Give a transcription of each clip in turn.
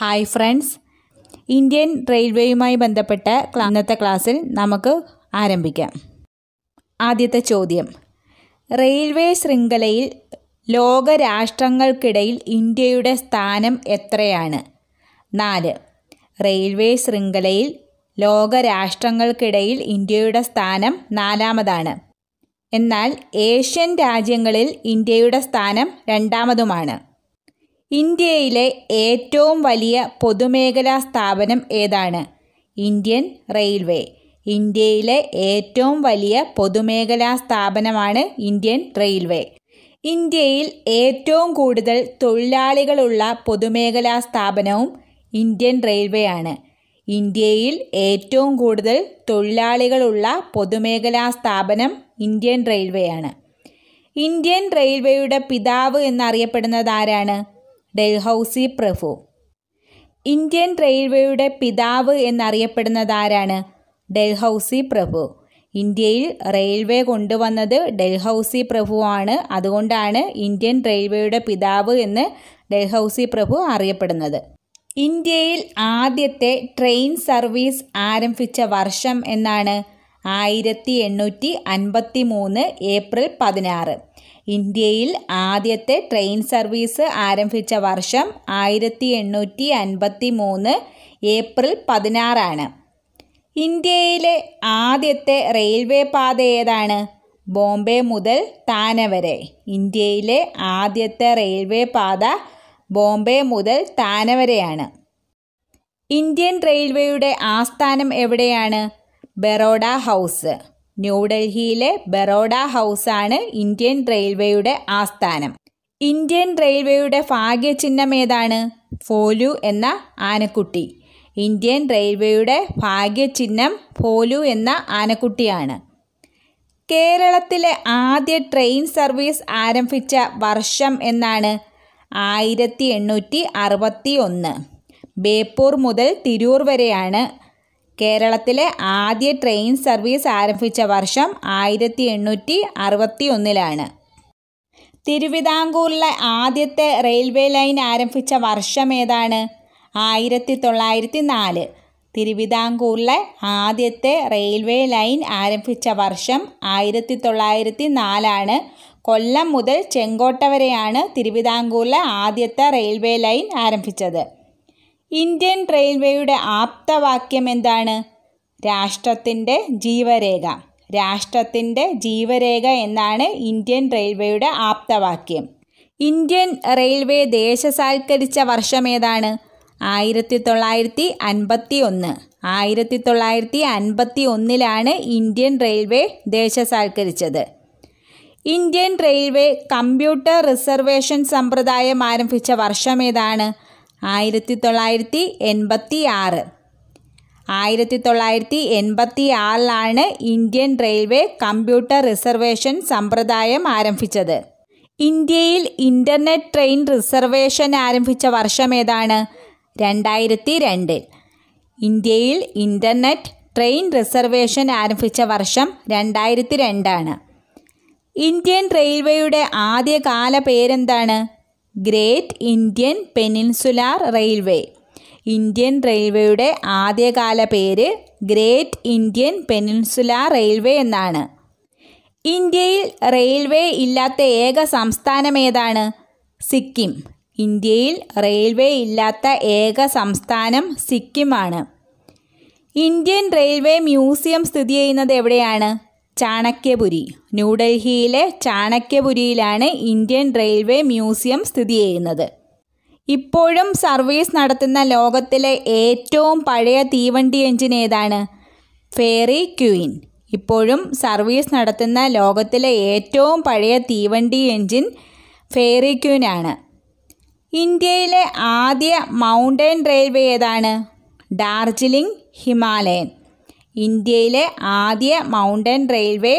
hi friends Indian റെയിൽവേയുമായി ബന്ധപ്പെട്ട ഇന്നത്തെ ക്ലാസ്സിൽ നമുക്ക് ആരംഭിക്കാം ആദ്യത്തെ ചോദ്യം റെയിൽവേ ശൃംഖലയിൽ ലോകരാഷ്ട്രങ്ങൾക്കിടയിൽ ഇന്ത്യയുടെ സ്ഥാനം എത്രയാണ് നാല് റെയിൽവേ ശൃംഖലയിൽ ലോകരാഷ്ട്രങ്ങൾക്കിടയിൽ ഇന്ത്യയുടെ സ്ഥാനം നാലാമതാണ് എന്നാൽ ഏഷ്യൻ രാജ്യങ്ങളിൽ ഇന്ത്യയുടെ സ്ഥാനം രണ്ടാമതുമാണ് ഇന്ത്യയിലെ ഏറ്റവും വലിയ പൊതുമേഖലാ സ്ഥാപനം ഏതാണ് ഇന്ത്യൻ റെയിൽവേ ഇന്ത്യയിലെ ഏറ്റവും വലിയ പൊതുമേഖലാ സ്ഥാപനമാണ് ഇന്ത്യൻ റെയിൽവേ ഇന്ത്യയിൽ ഏറ്റവും കൂടുതൽ തൊഴിലാളികളുള്ള പൊതുമേഖലാ സ്ഥാപനവും ഇന്ത്യൻ റെയിൽവേ ആണ് ഇന്ത്യയിൽ ഏറ്റവും കൂടുതൽ തൊഴിലാളികളുള്ള പൊതുമേഖലാ സ്ഥാപനം ഇന്ത്യൻ റെയിൽവേ ആണ് ഇന്ത്യൻ റെയിൽവേയുടെ പിതാവ് എന്നറിയപ്പെടുന്നത് ആരാണ് ഡൽഹൌസി പ്രഭു ഇന്ത്യൻ റെയിൽവേയുടെ പിതാവ് എന്നറിയപ്പെടുന്നതാരാണ് ആരാണ് ഡൽഹൌസി പ്രഭു ഇന്ത്യയിൽ റെയിൽവേ കൊണ്ടുവന്നത് ഡൽഹൌസി പ്രഭുവാണ് അതുകൊണ്ടാണ് ഇന്ത്യൻ റെയിൽവേയുടെ പിതാവ് എന്ന് ഡൽഹൌസി പ്രഭു അറിയപ്പെടുന്നത് ഇന്ത്യയിൽ ആദ്യത്തെ ട്രെയിൻ സർവീസ് ആരംഭിച്ച വർഷം എന്നാണ് ആയിരത്തി എണ്ണൂറ്റി അൻപത്തി മൂന്ന് ഏപ്രിൽ പതിനാറ് ഇന്ത്യയിൽ ആദ്യത്തെ ട്രെയിൻ സർവീസ് ആരംഭിച്ച വർഷം ആയിരത്തി എണ്ണൂറ്റി അൻപത്തി മൂന്ന് ഏപ്രിൽ പതിനാറാണ് ഇന്ത്യയിലെ ആദ്യത്തെ റെയിൽവേ പാത ഏതാണ് ബോംബെ മുതൽ താന വരെ ഇന്ത്യയിലെ ആദ്യത്തെ റെയിൽവേ പാത ബോംബെ മുതൽ താന വരെയാണ് ഇന്ത്യൻ റെയിൽവേയുടെ ആസ്ഥാനം എവിടെയാണ് ബറോഡ ഹൗസ് ന്യൂഡൽഹിയിലെ ബറോഡ ഹൗസാണ് ഇന്ത്യൻ റെയിൽവേയുടെ ആസ്ഥാനം ഇന്ത്യൻ റെയിൽവേയുടെ ഭാഗ്യചിഹ്നം ഏതാണ് ഫോലു എന്ന ആനക്കുട്ടി ഇന്ത്യൻ റെയിൽവേയുടെ ഭാഗ്യചിഹ്നം ഫോലു എന്ന ആനക്കുട്ടിയാണ് കേരളത്തിലെ ആദ്യ ട്രെയിൻ സർവീസ് ആരംഭിച്ച വർഷം എന്നാണ് ആയിരത്തി എണ്ണൂറ്റി അറുപത്തി ഒന്ന് ബേപ്പൂർ മുതൽ തിരൂർ വരെയാണ് കേരളത്തിലെ ആദ്യ ട്രെയിൻ സർവീസ് ആരംഭിച്ച വർഷം ആയിരത്തി എണ്ണൂറ്റി അറുപത്തി ഒന്നിലാണ് തിരുവിതാംകൂറിലെ ആദ്യത്തെ റെയിൽവേ ലൈൻ ആരംഭിച്ച വർഷം ഏതാണ് ആയിരത്തി തൊള്ളായിരത്തി നാല് തിരുവിതാംകൂറിലെ ആദ്യത്തെ റെയിൽവേ ലൈൻ ആരംഭിച്ച വർഷം ആയിരത്തി തൊള്ളായിരത്തി നാലാണ് കൊല്ലം മുതൽ ചെങ്കോട്ട വരെയാണ് തിരുവിതാംകൂറിലെ ആദ്യത്തെ റെയിൽവേ ലൈൻ ആരംഭിച്ചത് ഇന്ത്യൻ റെയിൽവേയുടെ ആപ്തവാക്യം എന്താണ് രാഷ്ട്രത്തിൻ്റെ ജീവരേഖ രാഷ്ട്രത്തിൻ്റെ ജീവരേഖ എന്നാണ് ഇന്ത്യൻ റെയിൽവേയുടെ ആപ്തവാക്യം ഇന്ത്യൻ റെയിൽവേ ദേശസാൽക്കരിച്ച വർഷം ഏതാണ് ആയിരത്തി തൊള്ളായിരത്തി അൻപത്തി ഒന്ന് ആയിരത്തി തൊള്ളായിരത്തി അൻപത്തി ഒന്നിലാണ് ഇന്ത്യൻ റെയിൽവേ ദേശസാൽക്കരിച്ചത് ഇന്ത്യൻ റെയിൽവേ കമ്പ്യൂട്ടർ റിസർവേഷൻ സമ്പ്രദായം ആരംഭിച്ച വർഷം ഏതാണ് ആയിരത്തി തൊള്ളായിരത്തി എൺപത്തി ആറ് ആയിരത്തി തൊള്ളായിരത്തി എൺപത്തി ആറിലാണ് ഇന്ത്യൻ റെയിൽവേ കമ്പ്യൂട്ടർ റിസർവേഷൻ സമ്പ്രദായം ആരംഭിച്ചത് ഇന്ത്യയിൽ ഇൻ്റർനെറ്റ് ട്രെയിൻ റിസർവേഷൻ ആരംഭിച്ച വർഷം ഏതാണ് രണ്ടായിരത്തി രണ്ടിൽ ഇന്ത്യയിൽ ഇൻ്റർനെറ്റ് ട്രെയിൻ റിസർവേഷൻ ആരംഭിച്ച വർഷം രണ്ടായിരത്തി രണ്ടാണ് ഇന്ത്യൻ റെയിൽവേയുടെ ആദ്യകാല പേരെന്താണ് great Indian peninsular railway Indian റെയിൽവേയുടെ ആദ്യകാല പേര് ഗ്രേറ്റ് ഇന്ത്യൻ പെനിൻസുലാർ റെയിൽവേ എന്നാണ് ഇന്ത്യയിൽ റെയിൽവേ ഇല്ലാത്ത ഏക സംസ്ഥാനം ഏതാണ് സിക്കിം ഇന്ത്യയിൽ റെയിൽവേ ഇല്ലാത്ത ഏക സംസ്ഥാനം സിക്കിമാണ് ഇന്ത്യൻ റെയിൽവേ മ്യൂസിയം സ്ഥിതി ചെയ്യുന്നത് എവിടെയാണ് ചാണക്യപുരി ന്യൂഡൽഹിയിലെ ചാണക്യപുരിയിലാണ് ഇന്ത്യൻ റെയിൽവേ മ്യൂസിയം സ്ഥിതി ചെയ്യുന്നത് ഇപ്പോഴും സർവീസ് നടത്തുന്ന ലോകത്തിലെ ഏറ്റവും പഴയ തീവണ്ടി എഞ്ചിൻ ഏതാണ് ഫേറി ക്വീൻ ഇപ്പോഴും സർവീസ് നടത്തുന്ന ലോകത്തിലെ ഏറ്റവും പഴയ തീവണ്ടി എഞ്ചിൻ ഫേറി ആണ് ഇന്ത്യയിലെ ആദ്യ മൗണ്ടൻ റെയിൽവേ ഏതാണ് ഡാർജിലിംഗ് ഹിമാലയൻ ഇന്ത്യയിലെ ആദ്യ mountain railway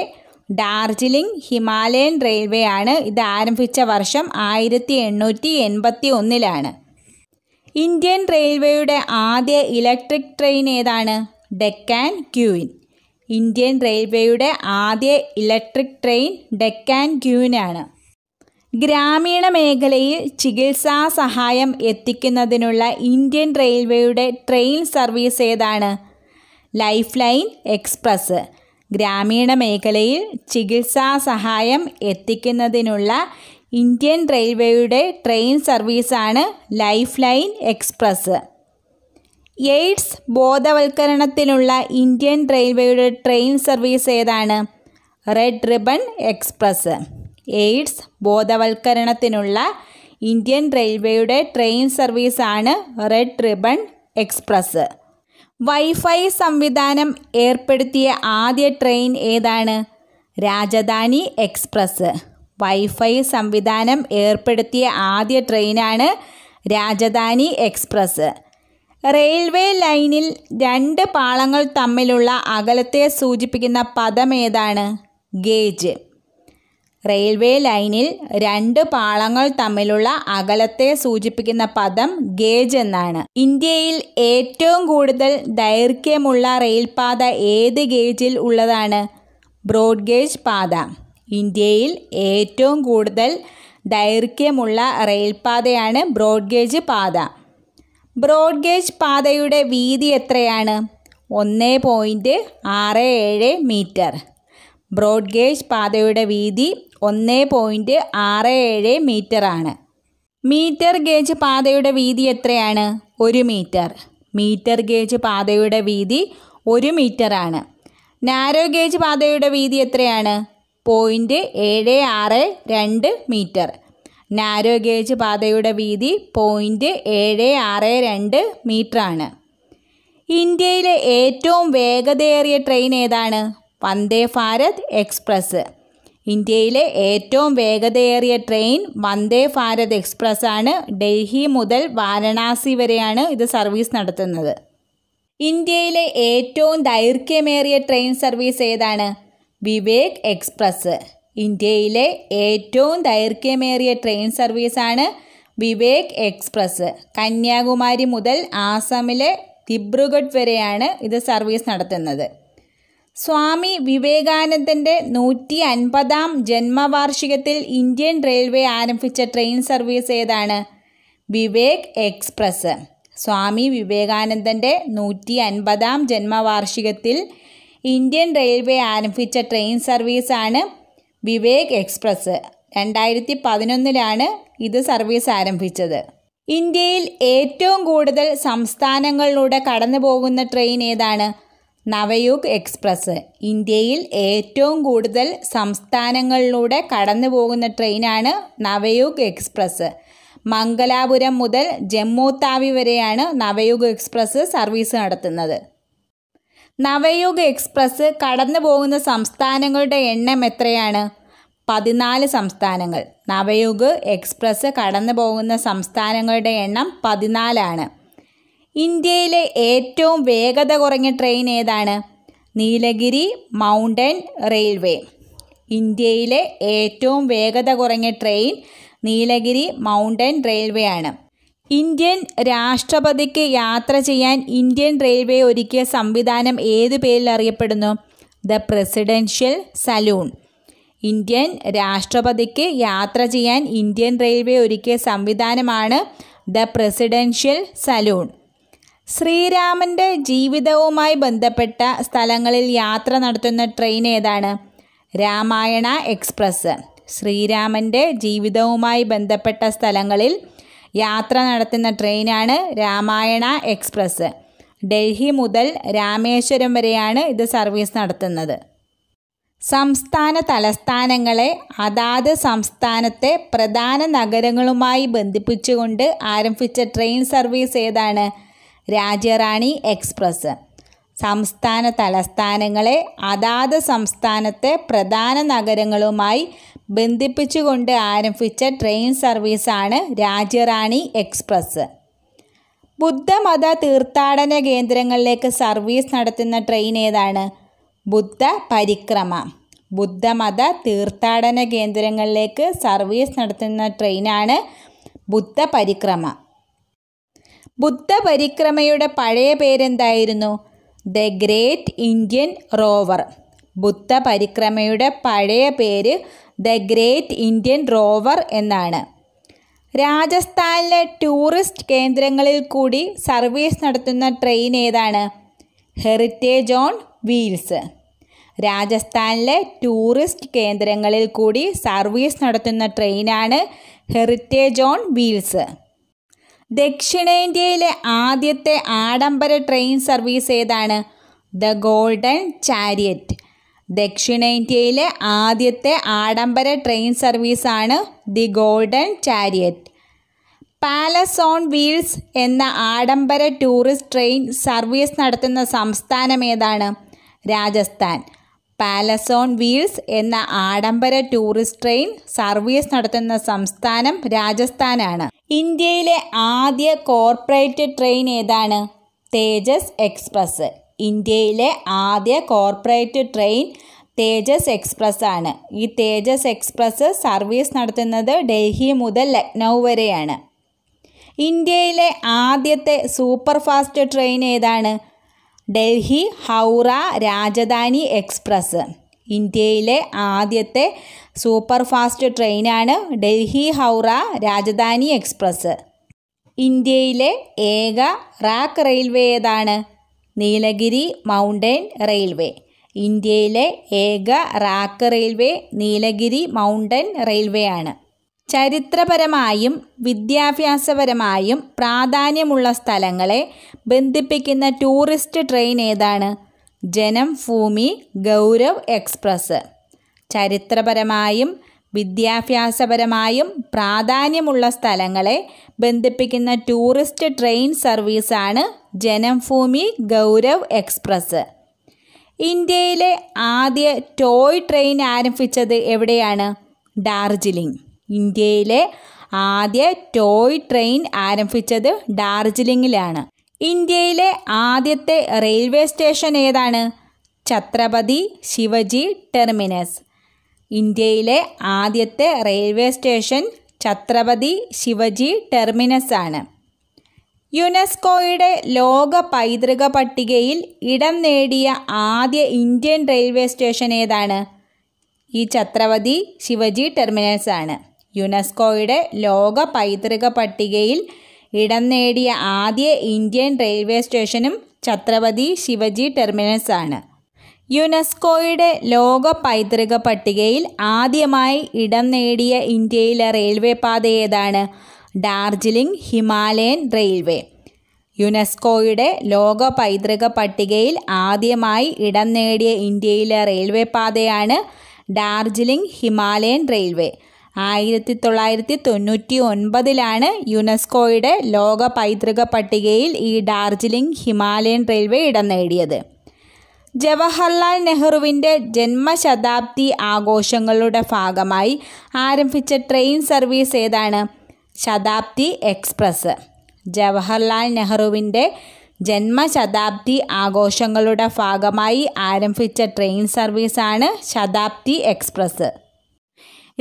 Darjeeling Himalayan railway ആണ് ഇത് ആരംഭിച്ച വർഷം ആയിരത്തി എണ്ണൂറ്റി എൺപത്തി ഒന്നിലാണ് ഇന്ത്യൻ റെയിൽവേയുടെ ആദ്യ ഇലക്ട്രിക് ട്രെയിൻ ഏതാണ് ഡെക്കാൻ ക്യൂയിൻ ഇന്ത്യൻ റെയിൽവേയുടെ ആദ്യ ഇലക്ട്രിക് ട്രെയിൻ ഡെക്കാൻ ക്യൂവിനാണ് ഗ്രാമീണ മേഖലയിൽ ചികിത്സാ സഹായം എത്തിക്കുന്നതിനുള്ള ഇന്ത്യൻ റെയിൽവേയുടെ ട്രെയിൻ സർവീസ് ഏതാണ് ലൈഫ് ലൈൻ എക്സ്പ്രസ് ഗ്രാമീണ മേഖലയിൽ ചികിത്സാ സഹായം എത്തിക്കുന്നതിനുള്ള ഇന്ത്യൻ റെയിൽവേയുടെ ട്രെയിൻ സർവീസാണ് ലൈഫ് ലൈൻ എക്സ്പ്രസ് എയ്ഡ്സ് ബോധവൽക്കരണത്തിനുള്ള ഇന്ത്യൻ റെയിൽവേയുടെ ട്രെയിൻ സർവീസ് ഏതാണ് റെഡ് റിബൺ എക്സ്പ്രസ് എയ്ഡ്സ് ബോധവൽക്കരണത്തിനുള്ള ഇന്ത്യൻ റെയിൽവേയുടെ ട്രെയിൻ സർവീസാണ് റെഡ് റിബൺ എക്സ്പ്രസ് വൈഫൈ സംവിധാനം ഏർപ്പെടുത്തിയ ആദ്യ ട്രെയിൻ ഏതാണ് രാജധാനി എക്സ്പ്രസ് വൈഫൈ സംവിധാനം ഏർപ്പെടുത്തിയ ആദ്യ ട്രെയിനാണ് രാജധാനി എക്സ്പ്രസ് റെയിൽവേ ലൈനിൽ രണ്ട് പാളങ്ങൾ തമ്മിലുള്ള അകലത്തെ സൂചിപ്പിക്കുന്ന പദം ഏതാണ് ഗേജ് റെയിൽവേ ലൈനിൽ രണ്ട് പാളങ്ങൾ തമ്മിലുള്ള അകലത്തെ സൂചിപ്പിക്കുന്ന പദം ഗേജ് എന്നാണ് ഇന്ത്യയിൽ ഏറ്റവും കൂടുതൽ ദൈർഘ്യമുള്ള റെയിൽപാത ഏത് ഗേജിൽ ഉള്ളതാണ് ബ്രോഡ് ഗേജ് പാത ഇന്ത്യയിൽ ഏറ്റവും കൂടുതൽ ദൈർഘ്യമുള്ള റെയിൽപാതയാണ് ബ്രോഡ് ഗേജ് പാത ബ്രോഡ് ഗേജ് പാതയുടെ വീതി എത്രയാണ് ഒന്ന് പോയിൻറ്റ് ആറ് ഏഴ് മീറ്റർ ബ്രോഡ് ഗേജ് പാതയുടെ വീതി ഒന്ന് പോയിൻ്റ് ആറ് ഏഴ് മീറ്ററാണ് മീറ്റർ ഗേജ് പാതയുടെ വീതി എത്രയാണ് ഒരു മീറ്റർ മീറ്റർ ഗേജ് പാതയുടെ വീതി ഒരു മീറ്ററാണ് നാരോ ഗേജ് പാതയുടെ വീതി എത്രയാണ് പോയിൻറ്റ് ഏഴ് ആറ് രണ്ട് മീറ്റർ നാരോ ഗേജ് പാതയുടെ വീതി പോയിൻറ്റ് ഏഴ് ആറ് രണ്ട് മീറ്ററാണ് ഇന്ത്യയിലെ ഏറ്റവും വേഗതയേറിയ ട്രെയിൻ ഏതാണ് വന്ദേ ഭാരത് എക്സ്പ്രസ് ഇന്ത്യയിലെ ഏറ്റവും വേഗതയേറിയ ട്രെയിൻ വന്ദേ ഭാരത് എക്സ്പ്രസ് ആണ് ഡൽഹി മുതൽ വാരണാസി വരെയാണ് ഇത് സർവീസ് നടത്തുന്നത് ഇന്ത്യയിലെ ഏറ്റവും ദൈർഘ്യമേറിയ ട്രെയിൻ സർവീസ് ഏതാണ് വിവേക് എക്സ്പ്രസ് ഇന്ത്യയിലെ ഏറ്റവും ദൈർഘ്യമേറിയ ട്രെയിൻ സർവീസാണ് വിവേക് എക്സ്പ്രസ് കന്യാകുമാരി മുതൽ ആസാമിലെ ദിബ്രുഗഡ് വരെയാണ് ഇത് സർവീസ് നടത്തുന്നത് സ്വാമി വിവേകാനന്ദന്റെ നൂറ്റി അൻപതാം ജന്മവാർഷികത്തിൽ ഇന്ത്യൻ റെയിൽവേ ആരംഭിച്ച ട്രെയിൻ സർവീസ് ഏതാണ് വിവേക് എക്സ്പ്രസ് സ്വാമി വിവേകാനന്ദന്റെ നൂറ്റി അൻപതാം ജന്മവാർഷികത്തിൽ ഇന്ത്യൻ റെയിൽവേ ആരംഭിച്ച ട്രെയിൻ സർവീസാണ് വിവേക് എക്സ്പ്രസ് രണ്ടായിരത്തി പതിനൊന്നിലാണ് ഇത് സർവീസ് ആരംഭിച്ചത് ഇന്ത്യയിൽ ഏറ്റവും കൂടുതൽ സംസ്ഥാനങ്ങളിലൂടെ കടന്നു പോകുന്ന ട്രെയിൻ ഏതാണ് നവയുഗ് എക്സ്പ്രസ് ഇന്ത്യയിൽ ഏറ്റവും കൂടുതൽ സംസ്ഥാനങ്ങളിലൂടെ കടന്നു പോകുന്ന ട്രെയിനാണ് നവയുഗ് എക്സ്പ്രസ് മംഗലാപുരം മുതൽ ജമ്മു താവി വരെയാണ് നവയുഗ് എക്സ്പ്രസ് സർവീസ് നടത്തുന്നത് നവയുഗ് എക്സ്പ്രസ് കടന്നു പോകുന്ന സംസ്ഥാനങ്ങളുടെ എണ്ണം എത്രയാണ് പതിനാല് സംസ്ഥാനങ്ങൾ നവയുഗ് എക്സ്പ്രസ് കടന്നു പോകുന്ന സംസ്ഥാനങ്ങളുടെ എണ്ണം പതിനാലാണ് ഇന്ത്യയിലെ ഏറ്റവും വേഗത കുറഞ്ഞ ട്രെയിൻ ഏതാണ് നീലഗിരി മൗണ്ടൻ റെയിൽവേ ഇന്ത്യയിലെ ഏറ്റവും വേഗത കുറഞ്ഞ ട്രെയിൻ നീലഗിരി മൗണ്ടൻ റെയിൽവേ ആണ് ഇന്ത്യൻ രാഷ്ട്രപതിക്ക് യാത്ര ചെയ്യാൻ ഇന്ത്യൻ റെയിൽവേ ഒരുക്കിയ സംവിധാനം ഏത് പേരിൽ അറിയപ്പെടുന്നു ദ പ്രസിഡൻഷ്യൽ സലൂൺ ഇന്ത്യൻ രാഷ്ട്രപതിക്ക് യാത്ര ചെയ്യാൻ ഇന്ത്യൻ റെയിൽവേ ഒരുക്കിയ സംവിധാനമാണ് ദ പ്രസിഡൻഷ്യൽ സലൂൺ ശ്രീരാമൻ്റെ ജീവിതവുമായി ബന്ധപ്പെട്ട സ്ഥലങ്ങളിൽ യാത്ര നടത്തുന്ന ട്രെയിൻ ഏതാണ് രാമായണ എക്സ്പ്രസ് ശ്രീരാമൻ്റെ ജീവിതവുമായി ബന്ധപ്പെട്ട സ്ഥലങ്ങളിൽ യാത്ര നടത്തുന്ന ട്രെയിനാണ് രാമായണ എക്സ്പ്രസ് ഡൽഹി മുതൽ രാമേശ്വരം വരെയാണ് ഇത് സർവീസ് നടത്തുന്നത് സംസ്ഥാന തലസ്ഥാനങ്ങളെ അതാത് സംസ്ഥാനത്തെ പ്രധാന നഗരങ്ങളുമായി ബന്ധിപ്പിച്ചുകൊണ്ട് ആരംഭിച്ച ട്രെയിൻ സർവീസ് ഏതാണ് രാജ്യറാണി എക്സ്പ്രസ് സംസ്ഥാന തലസ്ഥാനങ്ങളെ അതാത് സംസ്ഥാനത്തെ പ്രധാന നഗരങ്ങളുമായി ബന്ധിപ്പിച്ചുകൊണ്ട് ആരംഭിച്ച ട്രെയിൻ സർവീസാണ് രാജ്യറാണി എക്സ്പ്രസ് ബുദ്ധമത തീർത്ഥാടന കേന്ദ്രങ്ങളിലേക്ക് സർവീസ് നടത്തുന്ന ട്രെയിൻ ഏതാണ് ബുദ്ധ പരിക്രമ ബുദ്ധമത തീർത്ഥാടന കേന്ദ്രങ്ങളിലേക്ക് സർവീസ് നടത്തുന്ന ട്രെയിനാണ് ബുദ്ധ പരിക്രമ ബുദ്ധപരിക്രമയുടെ പഴയ പേരെന്തായിരുന്നു ദ ഗ്രേറ്റ് ഇന്ത്യൻ റോവർ ബുദ്ധപരിക്രമയുടെ പഴയ പേര് ദ ഗ്രേറ്റ് ഇന്ത്യൻ റോവർ എന്നാണ് രാജസ്ഥാനിലെ ടൂറിസ്റ്റ് കേന്ദ്രങ്ങളിൽ കൂടി സർവീസ് നടത്തുന്ന ട്രെയിൻ ഏതാണ് ഹെറിറ്റേജ് ഓൺ വീൽസ് രാജസ്ഥാനിലെ ടൂറിസ്റ്റ് കേന്ദ്രങ്ങളിൽ കൂടി സർവീസ് നടത്തുന്ന ട്രെയിനാണ് ഹെറിറ്റേജ് ഓൺ വീൽസ് ദക്ഷിണേന്ത്യയിലെ ആദ്യത്തെ ആഡംബര ട്രെയിൻ സർവീസ് ഏതാണ് ദ ഗോൾഡൻ ചാരിയറ്റ് ദക്ഷിണേന്ത്യയിലെ ആദ്യത്തെ ആഡംബര ട്രെയിൻ സർവീസാണ് the golden chariot palace on wheels എന്ന ആഡംബര ടൂറിസ്റ്റ് ട്രെയിൻ സർവീസ് നടത്തുന്ന സംസ്ഥാനം ഏതാണ് രാജസ്ഥാൻ പാലസ് ഓൺ വീൽസ് എന്ന ആഡംബര ടൂറിസ്റ്റ് ട്രെയിൻ സർവീസ് നടത്തുന്ന സംസ്ഥാനം രാജസ്ഥാനാണ് ഇന്ത്യയിലെ ആദ്യ കോർപ്പറേറ്റ് ട്രെയിൻ ഏതാണ് തേജസ് എക്സ്പ്രസ് ഇന്ത്യയിലെ ആദ്യ കോർപ്പറേറ്റ് ട്രെയിൻ തേജസ് എക്സ്പ്രസ് ആണ് ഈ തേജസ് എക്സ്പ്രസ് സർവീസ് നടത്തുന്നത് ഡൽഹി മുതൽ ലക്നൗ വരെയാണ് ഇന്ത്യയിലെ ആദ്യത്തെ സൂപ്പർ ഫാസ്റ്റ് ട്രെയിൻ ഏതാണ് ഡൽഹി ഹൗറ രാജധാനി എക്സ്പ്രസ് ഇന്ത്യയിലെ ആദ്യത്തെ സൂപ്പർ ഫാസ്റ്റ് ട്രെയിനാണ് ഡൽഹി ഹൗറ രാജധാനി എക്സ്പ്രസ് ഇന്ത്യയിലെ ഏക റാക്ക് റെയിൽവേ ഏതാണ് നീലഗിരി മൗണ്ടൻ റെയിൽവേ ഇന്ത്യയിലെ ഏക rack railway Nilgiri mountain railway ആണ് ചരിത്രപരമായും വിദ്യാഭ്യാസപരമായും പ്രാധാന്യമുള്ള സ്ഥലങ്ങളെ ബന്ധിപ്പിക്കുന്ന ടൂറിസ്റ്റ് ട്രെയിൻ ഏതാണ് ജനം ഭൂമി ഗൗരവ് എക്സ്പ്രസ് ചരിത്രപരമായും വിദ്യാഭ്യാസപരമായും പ്രാധാന്യമുള്ള സ്ഥലങ്ങളെ ബന്ധിപ്പിക്കുന്ന ടൂറിസ്റ്റ് ട്രെയിൻ സർവീസാണ് ഭൂമി ഗൗരവ് എക്സ്പ്രസ് ഇന്ത്യയിലെ ആദ്യ ടോയ് ട്രെയിൻ ആരംഭിച്ചത് എവിടെയാണ് ഡാർജിലിംഗ് ഇന്ത്യയിലെ ആദ്യ ടോയ് ട്രെയിൻ ആരംഭിച്ചത് ഡാർജിലിംഗിലാണ് ഇന്ത്യയിലെ ആദ്യത്തെ റെയിൽവേ സ്റ്റേഷൻ ഏതാണ് ഛത്രപതി ശിവജി ടെർമിനസ് ഇന്ത്യയിലെ ആദ്യത്തെ railway station Chhatrapati Shivaji terminus ആണ് യുനെസ്കോയുടെ ലോക പൈതൃക പട്ടികയിൽ ഇടം നേടിയ ആദ്യ ഇന്ത്യൻ റെയിൽവേ സ്റ്റേഷൻ ഏതാണ് ഈ ഛത്രപതി ശിവജി ടെർമിനസ് ആണ് യുനെസ്കോയുടെ ലോക പൈതൃക പട്ടികയിൽ ഇടം നേടിയ ആദ്യ ഇന്ത്യൻ റെയിൽവേ സ്റ്റേഷനും ഛത്രപതി ശിവജി ടെർമിനസ് ആണ് യുനെസ്കോയുടെ ലോക പൈതൃക പട്ടികയിൽ ആദ്യമായി ഇടം നേടിയ ഇന്ത്യയിലെ റെയിൽവേ പാത ഏതാണ് ഡാർജിലിംഗ് ഹിമാലയൻ റെയിൽവേ യുനെസ്കോയുടെ ലോക പൈതൃക പട്ടികയിൽ ആദ്യമായി ഇടം നേടിയ ഇന്ത്യയിലെ റെയിൽവേ പാതയാണ് ഡാർജിലിംഗ് ഹിമാലയൻ റെയിൽവേ ആയിരത്തി തൊള്ളായിരത്തി തൊണ്ണൂറ്റി ഒൻപതിലാണ് യുനെസ്കോയുടെ ലോക പൈതൃക പട്ടികയിൽ ഈ ഡാർജിലിംഗ് ഹിമാലയൻ റെയിൽവേ ഇടം നേടിയത് ജവഹർലാൽ നെഹ്റുവിൻ്റെ ജന്മശതാബ്ദി ആഘോഷങ്ങളുടെ ഭാഗമായി ആരംഭിച്ച ട്രെയിൻ സർവീസ് ഏതാണ് ശതാബ്ദി എക്സ്പ്രസ് ജവഹർലാൽ നെഹ്റുവിൻ്റെ ജന്മശതാബ്ദി ആഘോഷങ്ങളുടെ ഭാഗമായി ആരംഭിച്ച ട്രെയിൻ സർവീസാണ് ശതാബ്ദി എക്സ്പ്രസ്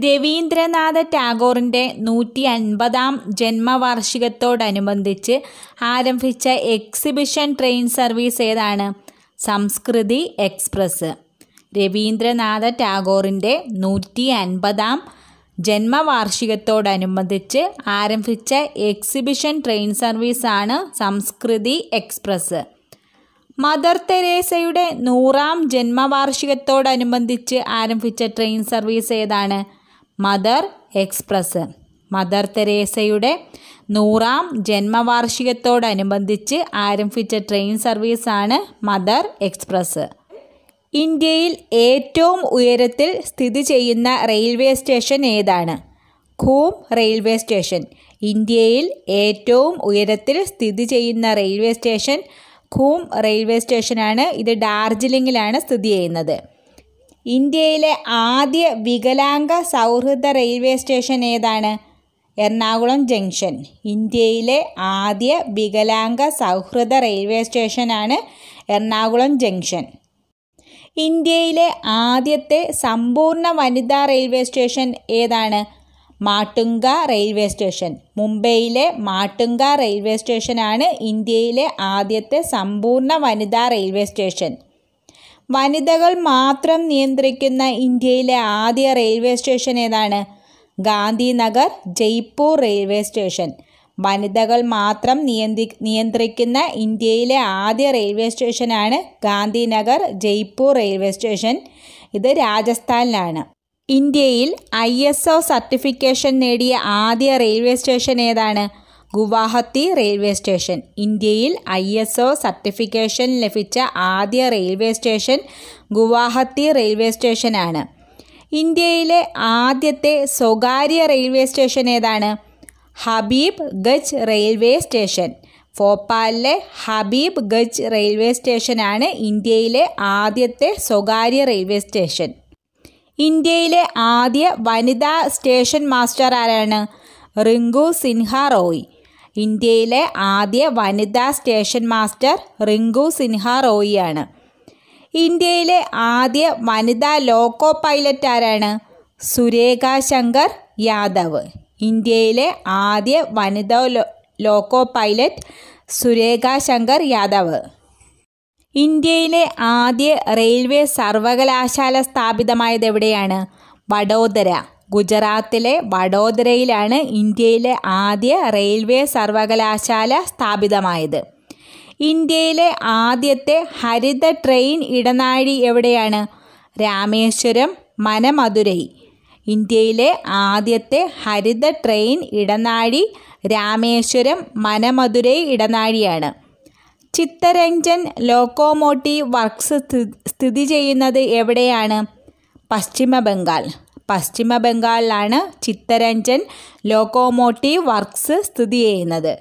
രവീന്ദ്രനാഥ ടാഗോറിൻ്റെ നൂറ്റി അൻപതാം ജന്മവാർഷികത്തോടനുബന്ധിച്ച് ആരംഭിച്ച എക്സിബിഷൻ ട്രെയിൻ സർവീസ് ഏതാണ് സംസ്കൃതി എക്സ്പ്രസ് രവീന്ദ്രനാഥ ടാഗോറിൻ്റെ നൂറ്റി അൻപതാം ജന്മവാർഷികത്തോടനുബന്ധിച്ച് ആരംഭിച്ച എക്സിബിഷൻ ട്രെയിൻ സർവീസാണ് സംസ്കൃതി എക്സ്പ്രസ് മദർ തെരേസയുടെ നൂറാം ജന്മവാർഷികത്തോടനുബന്ധിച്ച് ആരംഭിച്ച ട്രെയിൻ സർവീസ് ഏതാണ് മദർ എക്സ്പ്രസ് മദർ തെരേസയുടെ നൂറാം ജന്മവാർഷികത്തോടനുബന്ധിച്ച് ആരംഭിച്ച ട്രെയിൻ സർവീസാണ് മദർ എക്സ്പ്രസ് ഇന്ത്യയിൽ ഏറ്റവും ഉയരത്തിൽ സ്ഥിതി ചെയ്യുന്ന റെയിൽവേ സ്റ്റേഷൻ ഏതാണ് ഖൂം റെയിൽവേ സ്റ്റേഷൻ ഇന്ത്യയിൽ ഏറ്റവും ഉയരത്തിൽ സ്ഥിതി ചെയ്യുന്ന റെയിൽവേ സ്റ്റേഷൻ ഖൂം റെയിൽവേ സ്റ്റേഷനാണ് ഇത് ഡാർജിലിംഗിലാണ് സ്ഥിതി ചെയ്യുന്നത് ഇന്ത്യയിലെ ആദ്യ വികലാംഗ സൗഹൃദ റെയിൽവേ സ്റ്റേഷൻ ഏതാണ് എറണാകുളം ജംഗ്ഷൻ ഇന്ത്യയിലെ ആദ്യ വികലാംഗ സൗഹൃദ റെയിൽവേ സ്റ്റേഷനാണ് എറണാകുളം ജംഗ്ഷൻ ഇന്ത്യയിലെ ആദ്യത്തെ സമ്പൂർണ്ണ വനിതാ റെയിൽവേ സ്റ്റേഷൻ ഏതാണ് മാട്ടുങ്ക റെയിൽവേ സ്റ്റേഷൻ മുംബൈയിലെ മാട്ടുങ്ക റെയിൽവേ സ്റ്റേഷനാണ് ഇന്ത്യയിലെ ആദ്യത്തെ സമ്പൂർണ്ണ വനിതാ റെയിൽവേ സ്റ്റേഷൻ വനിതകൾ മാത്രം നിയന്ത്രിക്കുന്ന ഇന്ത്യയിലെ ആദ്യ റെയിൽവേ സ്റ്റേഷൻ ഏതാണ് ഗാന്ധിനഗർ ജയ്പൂർ റെയിൽവേ സ്റ്റേഷൻ വനിതകൾ മാത്രം നിയന്ത്രി നിയന്ത്രിക്കുന്ന ഇന്ത്യയിലെ ആദ്യ റെയിൽവേ സ്റ്റേഷനാണ് ഗാന്ധിനഗർ ജയ്പൂർ റെയിൽവേ സ്റ്റേഷൻ ഇത് രാജസ്ഥാനിലാണ് ഇന്ത്യയിൽ ഐ സർട്ടിഫിക്കേഷൻ നേടിയ ആദ്യ റെയിൽവേ സ്റ്റേഷൻ ഏതാണ് ഗുവാഹത്തി റെയിൽവേ സ്റ്റേഷൻ ഇന്ത്യയിൽ ഐ എസ് ഒ സർട്ടിഫിക്കേഷൻ ലഭിച്ച ആദ്യ റെയിൽവേ സ്റ്റേഷൻ ഗുവാഹത്തി റെയിൽവേ സ്റ്റേഷനാണ് ഇന്ത്യയിലെ ആദ്യത്തെ സ്വകാര്യ റെയിൽവേ സ്റ്റേഷൻ ഏതാണ് ഹബീബ് ഗജ് റെയിൽവേ സ്റ്റേഷൻ ഭോപ്പാലിലെ ഹബീബ് ഗജ് റെയിൽവേ സ്റ്റേഷനാണ് ഇന്ത്യയിലെ ആദ്യത്തെ സ്വകാര്യ റെയിൽവേ സ്റ്റേഷൻ ഇന്ത്യയിലെ ആദ്യ വനിതാ സ്റ്റേഷൻ മാസ്റ്റർ ആരാണ് റിങ്കു സിൻഹ റോയ് ഇന്ത്യയിലെ ആദ്യ വനിതാ സ്റ്റേഷൻ മാസ്റ്റർ റിങ്കു സിൻഹ റോയിയാണ് ഇന്ത്യയിലെ ആദ്യ വനിതാ ലോക്കോ പൈലറ്റ് ആരാണ് സുരേഖ ശങ്കർ യാദവ് ഇന്ത്യയിലെ ആദ്യ വനിതാ ലോക്കോ പൈലറ്റ് സുരേഖ ശങ്കർ യാദവ് ഇന്ത്യയിലെ ആദ്യ റെയിൽവേ സർവകലാശാല സ്ഥാപിതമായത് എവിടെയാണ് വഡോദര ഗുജറാത്തിലെ വഡോദരയിലാണ് ഇന്ത്യയിലെ ആദ്യ റെയിൽവേ സർവകലാശാല സ്ഥാപിതമായത് ഇന്ത്യയിലെ ആദ്യത്തെ ഹരിത ട്രെയിൻ ഇടനാഴി എവിടെയാണ് രാമേശ്വരം മനമധുരൈ ഇന്ത്യയിലെ ആദ്യത്തെ ഹരിത ട്രെയിൻ ഇടനാഴി രാമേശ്വരം മനമധുരൈ ഇടനാഴിയാണ് ചിത്തരഞ്ജൻ ലോക്കോമോട്ടീവ് വർക്ക്സ് സ്ഥിതി ചെയ്യുന്നത് എവിടെയാണ് പശ്ചിമ ബംഗാൾ പശ്ചിമ ബംഗാളിലാണ് ചിത്തരഞ്ജൻ ലോക്കോമോട്ടീവ് വർക്ക്സ് സ്ഥിതി ചെയ്യുന്നത്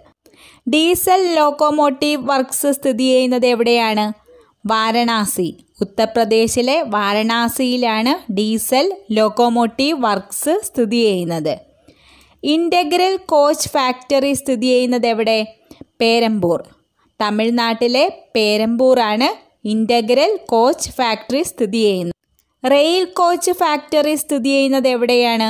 ഡീസൽ ലോക്കോമോട്ടീവ് വർക്ക്സ് സ്ഥിതി ചെയ്യുന്നത് എവിടെയാണ് വാരണാസി ഉത്തർപ്രദേശിലെ വാരണാസിയിലാണ് ഡീസൽ ലോക്കോമോട്ടീവ് വർക്ക്സ് സ്ഥിതി ചെയ്യുന്നത് ഇൻ്റഗ്രൽ കോച്ച് ഫാക്ടറി സ്ഥിതി ചെയ്യുന്നത് എവിടെ പേരമ്പൂർ തമിഴ്നാട്ടിലെ പേരമ്പൂറാണ് ഇൻ്റഗ്രൽ കോച്ച് ഫാക്ടറി സ്ഥിതി ചെയ്യുന്നത് റെയിൽ കോച്ച് ഫാക്ടറി സ്ഥിതി ചെയ്യുന്നത് എവിടെയാണ്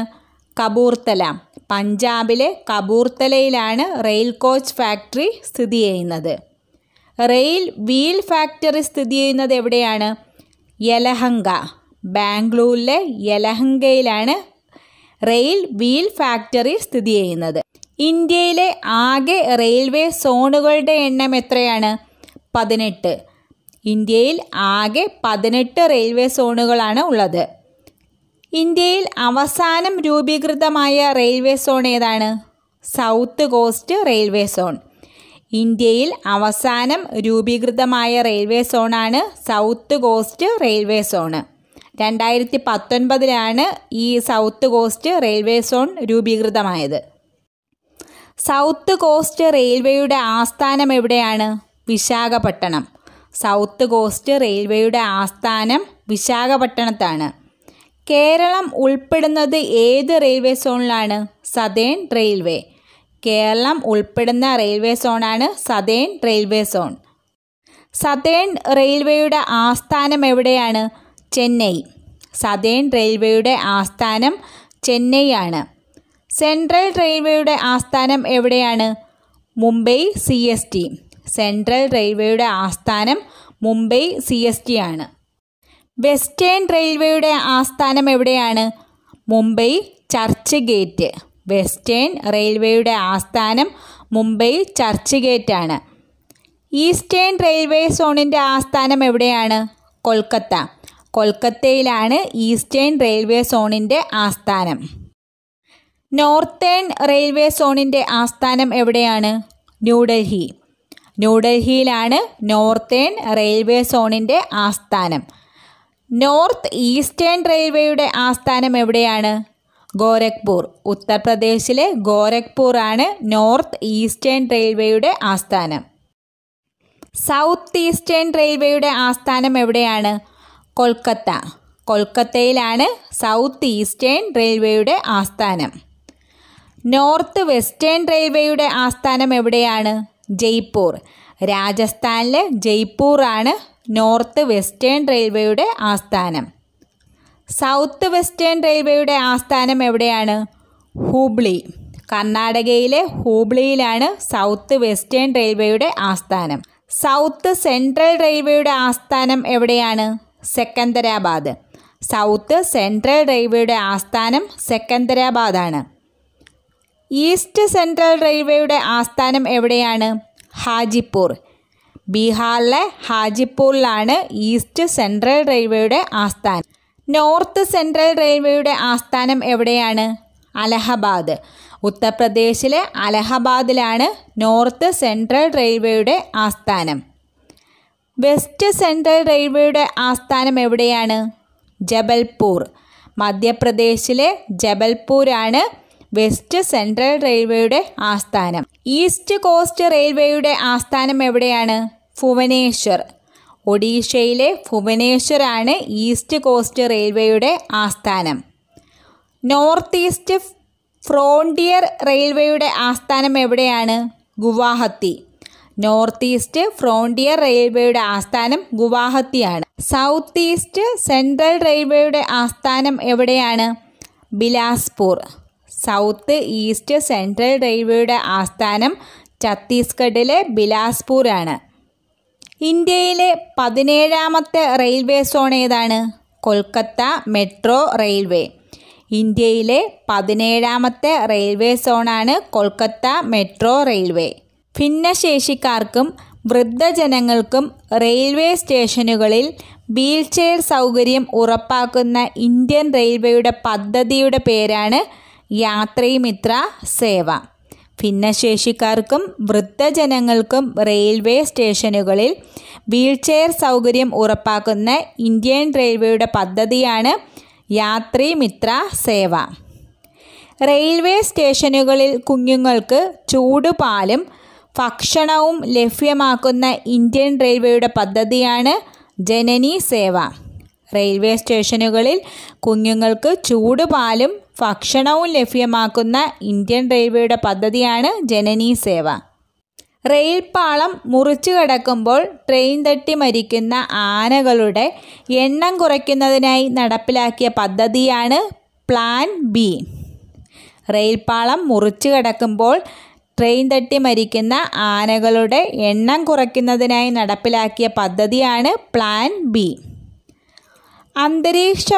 കപൂർത്തല പഞ്ചാബിലെ കപൂർത്തലയിലാണ് റെയിൽ കോച്ച് ഫാക്ടറി സ്ഥിതി ചെയ്യുന്നത് റെയിൽ വീൽ ഫാക്ടറി സ്ഥിതി ചെയ്യുന്നത് എവിടെയാണ് യലഹങ്ക ബാംഗ്ലൂരിലെ യലഹങ്കയിലാണ് റെയിൽ വീൽ ഫാക്ടറി സ്ഥിതി ചെയ്യുന്നത് ഇന്ത്യയിലെ ആകെ റെയിൽവേ സോണുകളുടെ എണ്ണം എത്രയാണ് പതിനെട്ട് ഇന്ത്യയിൽ ആകെ പതിനെട്ട് റെയിൽവേ സോണുകളാണ് ഉള്ളത് ഇന്ത്യയിൽ അവസാനം രൂപീകൃതമായ റെയിൽവേ സോൺ ഏതാണ് സൗത്ത് കോസ്റ്റ് റെയിൽവേ സോൺ ഇന്ത്യയിൽ അവസാനം രൂപീകൃതമായ റെയിൽവേ സോണാണ് സൗത്ത് കോസ്റ്റ് റെയിൽവേ സോണ് രണ്ടായിരത്തി പത്തൊൻപതിലാണ് ഈ സൗത്ത് കോസ്റ്റ് റെയിൽവേ സോൺ രൂപീകൃതമായത് സൗത്ത് കോസ്റ്റ് റെയിൽവേയുടെ ആസ്ഥാനം എവിടെയാണ് വിശാഖപട്ടണം സൗത്ത് കോസ്റ്റ് റെയിൽവേയുടെ ആസ്ഥാനം വിശാഖപട്ടണത്താണ് കേരളം ഉൾപ്പെടുന്നത് ഏത് റെയിൽവേ സോണിലാണ് സതേൺ റെയിൽവേ കേരളം ഉൾപ്പെടുന്ന റെയിൽവേ സോണാണ് സതേൺ റെയിൽവേ സോൺ സതേൺ റെയിൽവേയുടെ ആസ്ഥാനം എവിടെയാണ് ചെന്നൈ സതേൺ റെയിൽവേയുടെ ആസ്ഥാനം ചെന്നൈ ആണ് സെൻട്രൽ റെയിൽവേയുടെ ആസ്ഥാനം എവിടെയാണ് Mumbai C S T central റെയിൽവേയുടെ ആസ്ഥാനം മുംബൈ സി എസ് ടി ആണ് വെസ്റ്റേൺ റെയിൽവേയുടെ ആസ്ഥാനം എവിടെയാണ് മുംബൈ ചർച്ച് ഗേറ്റ് വെസ്റ്റേൺ റെയിൽവേയുടെ ആസ്ഥാനം മുംബൈ ചർച്ച് ഗേറ്റ് ആണ് ഈസ്റ്റേൺ റെയിൽവേ സോണിൻ്റെ ആസ്ഥാനം എവിടെയാണ് കൊൽക്കത്ത കൊൽക്കത്തയിലാണ് ഈസ്റ്റേൺ റെയിൽവേ സോണിൻ്റെ ആസ്ഥാനം നോർത്തേൺ റെയിൽവേ സോണിൻ്റെ ആസ്ഥാനം എവിടെയാണ് ന്യൂഡൽഹി ന്യൂഡൽഹിയിലാണ് നോർത്തേൺ റെയിൽവേ സോണിൻ്റെ ആസ്ഥാനം നോർത്ത് ഈസ്റ്റേൺ റെയിൽവേയുടെ ആസ്ഥാനം എവിടെയാണ് ഗോരഖ്പൂർ ഉത്തർപ്രദേശിലെ ഗോരഖ്പൂർ ആണ് നോർത്ത് ഈസ്റ്റേൺ റെയിൽവേയുടെ ആസ്ഥാനം സൗത്ത് ഈസ്റ്റേൺ റെയിൽവേയുടെ ആസ്ഥാനം എവിടെയാണ് കൊൽക്കത്ത കൊൽക്കത്തയിലാണ് സൗത്ത് ഈസ്റ്റേൺ റെയിൽവേയുടെ ആസ്ഥാനം നോർത്ത് വെസ്റ്റേൺ റെയിൽവേയുടെ ആസ്ഥാനം എവിടെയാണ് ജയ്പൂർ രാജസ്ഥാനിലെ ജയ്പൂറാണ് നോർത്ത് വെസ്റ്റേൺ റെയിൽവേയുടെ ആസ്ഥാനം സൗത്ത് വെസ്റ്റേൺ റെയിൽവേയുടെ ആസ്ഥാനം എവിടെയാണ് ഹൂബ്ലി കർണാടകയിലെ ഹൂബ്ലിയിലാണ് സൗത്ത് വെസ്റ്റേൺ റെയിൽവേയുടെ ആസ്ഥാനം സൗത്ത് സെൻട്രൽ റെയിൽവേയുടെ ആസ്ഥാനം എവിടെയാണ് സെക്കന്തരാബാദ് സൗത്ത് സെൻട്രൽ റെയിൽവേയുടെ ആസ്ഥാനം സെക്കന്തരാബാദാണ് ഈസ്റ്റ് സെൻട്രൽ റെയിൽവേയുടെ ആസ്ഥാനം എവിടെയാണ് ഹാജിപ്പൂർ ബീഹാറിലെ ഹാജിപ്പൂരിലാണ് ഈസ്റ്റ് സെൻട്രൽ റെയിൽവേയുടെ ആസ്ഥാനം നോർത്ത് സെൻട്രൽ റെയിൽവേയുടെ ആസ്ഥാനം എവിടെയാണ് അലഹബാദ് ഉത്തർപ്രദേശിലെ അലഹബാദിലാണ് നോർത്ത് സെൻട്രൽ റെയിൽവേയുടെ ആസ്ഥാനം വെസ്റ്റ് സെൻട്രൽ റെയിൽവേയുടെ ആസ്ഥാനം എവിടെയാണ് ജബൽപൂർ മധ്യപ്രദേശിലെ ജബൽപൂരാണ് വെസ്റ്റ് സെൻട്രൽ റെയിൽവേയുടെ ആസ്ഥാനം ഈസ്റ്റ് കോസ്റ്റ് റെയിൽവേയുടെ ആസ്ഥാനം എവിടെയാണ് ഭുവനേശ്വർ ഒഡീഷയിലെ ഭുവനേശ്വറാണ് ഈസ്റ്റ് കോസ്റ്റ് റെയിൽവേയുടെ ആസ്ഥാനം നോർത്ത് ഈസ്റ്റ് ഫ്രോണ്ടിയർ റെയിൽവേയുടെ ആസ്ഥാനം എവിടെയാണ് ഗുവാഹത്തി നോർത്ത് ഈസ്റ്റ് ഫ്രോണ്ടിയർ റെയിൽവേയുടെ ആസ്ഥാനം ഗുവാഹത്തിയാണ് സൗത്ത് ഈസ്റ്റ് സെൻട്രൽ റെയിൽവേയുടെ ആസ്ഥാനം എവിടെയാണ് ബിലാസ്പൂർ സൗത്ത് ഈസ്റ്റ് സെൻട്രൽ റെയിൽവേയുടെ ആസ്ഥാനം ഛത്തീസ്ഗഡിലെ ബിലാസ്പൂരാണ് ഇന്ത്യയിലെ പതിനേഴാമത്തെ റെയിൽവേ സോൺ ഏതാണ് കൊൽക്കത്ത മെട്രോ റെയിൽവേ ഇന്ത്യയിലെ പതിനേഴാമത്തെ റെയിൽവേ സോണാണ് കൊൽക്കത്ത മെട്രോ റെയിൽവേ ഭിന്നശേഷിക്കാർക്കും വൃദ്ധജനങ്ങൾക്കും റെയിൽവേ സ്റ്റേഷനുകളിൽ വീൽചെയർ സൗകര്യം ഉറപ്പാക്കുന്ന ഇന്ത്യൻ റെയിൽവേയുടെ പദ്ധതിയുടെ പേരാണ് യാത്രയുമിത്ര സേവ ഭിന്നശേഷിക്കാർക്കും വൃദ്ധജനങ്ങൾക്കും റെയിൽവേ സ്റ്റേഷനുകളിൽ വീൽചെയർ സൗകര്യം ഉറപ്പാക്കുന്ന ഇന്ത്യൻ റെയിൽവേയുടെ പദ്ധതിയാണ് യാത്രി മിത്ര സേവ റെയിൽവേ സ്റ്റേഷനുകളിൽ കുഞ്ഞുങ്ങൾക്ക് ചൂടുപാലും ഭക്ഷണവും ലഭ്യമാക്കുന്ന ഇന്ത്യൻ റെയിൽവേയുടെ പദ്ധതിയാണ് ജനനി സേവ റെയിൽവേ സ്റ്റേഷനുകളിൽ കുഞ്ഞുങ്ങൾക്ക് ചൂടുപാലും ഭക്ഷണവും ലഭ്യമാക്കുന്ന ഇന്ത്യൻ റെയിൽവേയുടെ പദ്ധതിയാണ് ജനനി സേവ പാളം മുറിച്ചു കടക്കുമ്പോൾ ട്രെയിൻ തട്ടി മരിക്കുന്ന ആനകളുടെ എണ്ണം കുറയ്ക്കുന്നതിനായി നടപ്പിലാക്കിയ പദ്ധതിയാണ് പ്ലാൻ ബി റെയിൽപ്പാളം മുറിച്ചു കടക്കുമ്പോൾ ട്രെയിൻ തട്ടി മരിക്കുന്ന ആനകളുടെ എണ്ണം കുറയ്ക്കുന്നതിനായി നടപ്പിലാക്കിയ പദ്ധതിയാണ് പ്ലാൻ ബി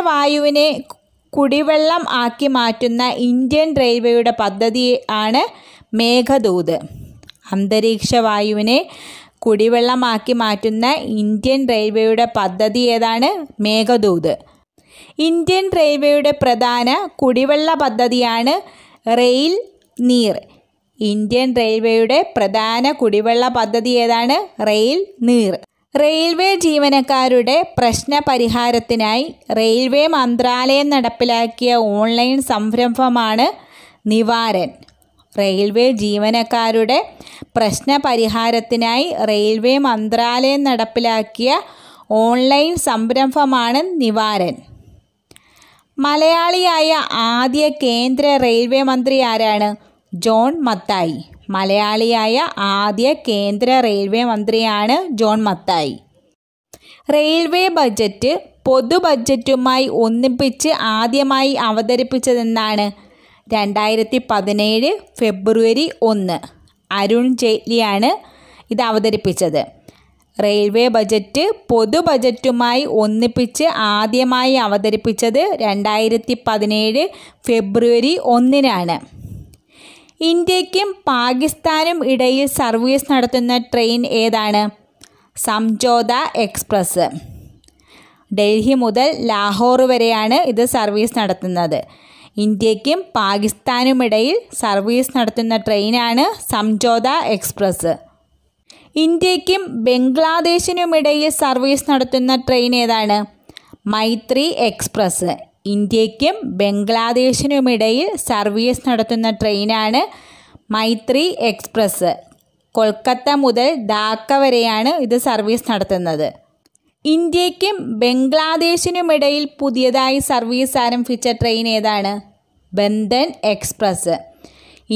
വായുവിനെ കുടിവെള്ളം ആക്കി മാറ്റുന്ന ഇന്ത്യൻ റെയിൽവേയുടെ പദ്ധതി ആണ് മേഘദൂത് വായുവിനെ കുടിവെള്ളമാക്കി മാറ്റുന്ന ഇന്ത്യൻ റെയിൽവേയുടെ പദ്ധതി ഏതാണ് മേഘദൂത് ഇന്ത്യൻ റെയിൽവേയുടെ പ്രധാന കുടിവെള്ള പദ്ധതിയാണ് റെയിൽ നീർ ഇന്ത്യൻ റെയിൽവേയുടെ പ്രധാന കുടിവെള്ള പദ്ധതി ഏതാണ് റെയിൽ നീർ റെയിൽവേ ജീവനക്കാരുടെ പ്രശ്ന പരിഹാരത്തിനായി റെയിൽവേ മന്ത്രാലയം നടപ്പിലാക്കിയ ഓൺലൈൻ സംരംഭമാണ് നിവാരൻ റെയിൽവേ ജീവനക്കാരുടെ പ്രശ്ന പരിഹാരത്തിനായി റെയിൽവേ മന്ത്രാലയം നടപ്പിലാക്കിയ ഓൺലൈൻ സംരംഭമാണ് നിവാരൻ മലയാളിയായ ആദ്യ കേന്ദ്ര റെയിൽവേ മന്ത്രി ആരാണ് ജോൺ മത്തായി മലയാളിയായ ആദ്യ കേന്ദ്ര റെയിൽവേ മന്ത്രിയാണ് ജോൺ മത്തായി റെയിൽവേ ബജറ്റ് പൊതു ബജറ്റുമായി ഒന്നിപ്പിച്ച് ആദ്യമായി അവതരിപ്പിച്ചതെന്നാണ് രണ്ടായിരത്തി പതിനേഴ് ഫെബ്രുവരി ഒന്ന് അരുൺ ജെയ്റ്റ്ലിയാണ് ഇത് അവതരിപ്പിച്ചത് റെയിൽവേ ബജറ്റ് പൊതു ബജറ്റുമായി ഒന്നിപ്പിച്ച് ആദ്യമായി അവതരിപ്പിച്ചത് രണ്ടായിരത്തി പതിനേഴ് ഫെബ്രുവരി ഒന്നിനാണ് ഇന്ത്യയ്ക്കും പാകിസ്ഥാനും ഇടയിൽ സർവീസ് നടത്തുന്ന ട്രെയിൻ ഏതാണ് സംജോത എക്സ്പ്രസ് ഡൽഹി മുതൽ ലാഹോർ വരെയാണ് ഇത് സർവീസ് നടത്തുന്നത് ഇന്ത്യയ്ക്കും ഇടയിൽ സർവീസ് നടത്തുന്ന ട്രെയിനാണ് സംജോത എക്സ്പ്രസ് ഇന്ത്യയ്ക്കും ബംഗ്ലാദേശിനുമിടയിൽ സർവീസ് നടത്തുന്ന ട്രെയിൻ ഏതാണ് മൈത്രി എക്സ്പ്രസ് ഇന്ത്യയ്ക്കും ബംഗ്ലാദേശിനുമിടയിൽ സർവീസ് നടത്തുന്ന ട്രെയിനാണ് മൈത്രി എക്സ്പ്രസ് കൊൽക്കത്ത മുതൽ ധാക്ക വരെയാണ് ഇത് സർവീസ് നടത്തുന്നത് ഇന്ത്യയ്ക്കും ബംഗ്ലാദേശിനുമിടയിൽ പുതിയതായി സർവീസ് ആരംഭിച്ച ട്രെയിൻ ഏതാണ് ബന്ധൻ എക്സ്പ്രസ്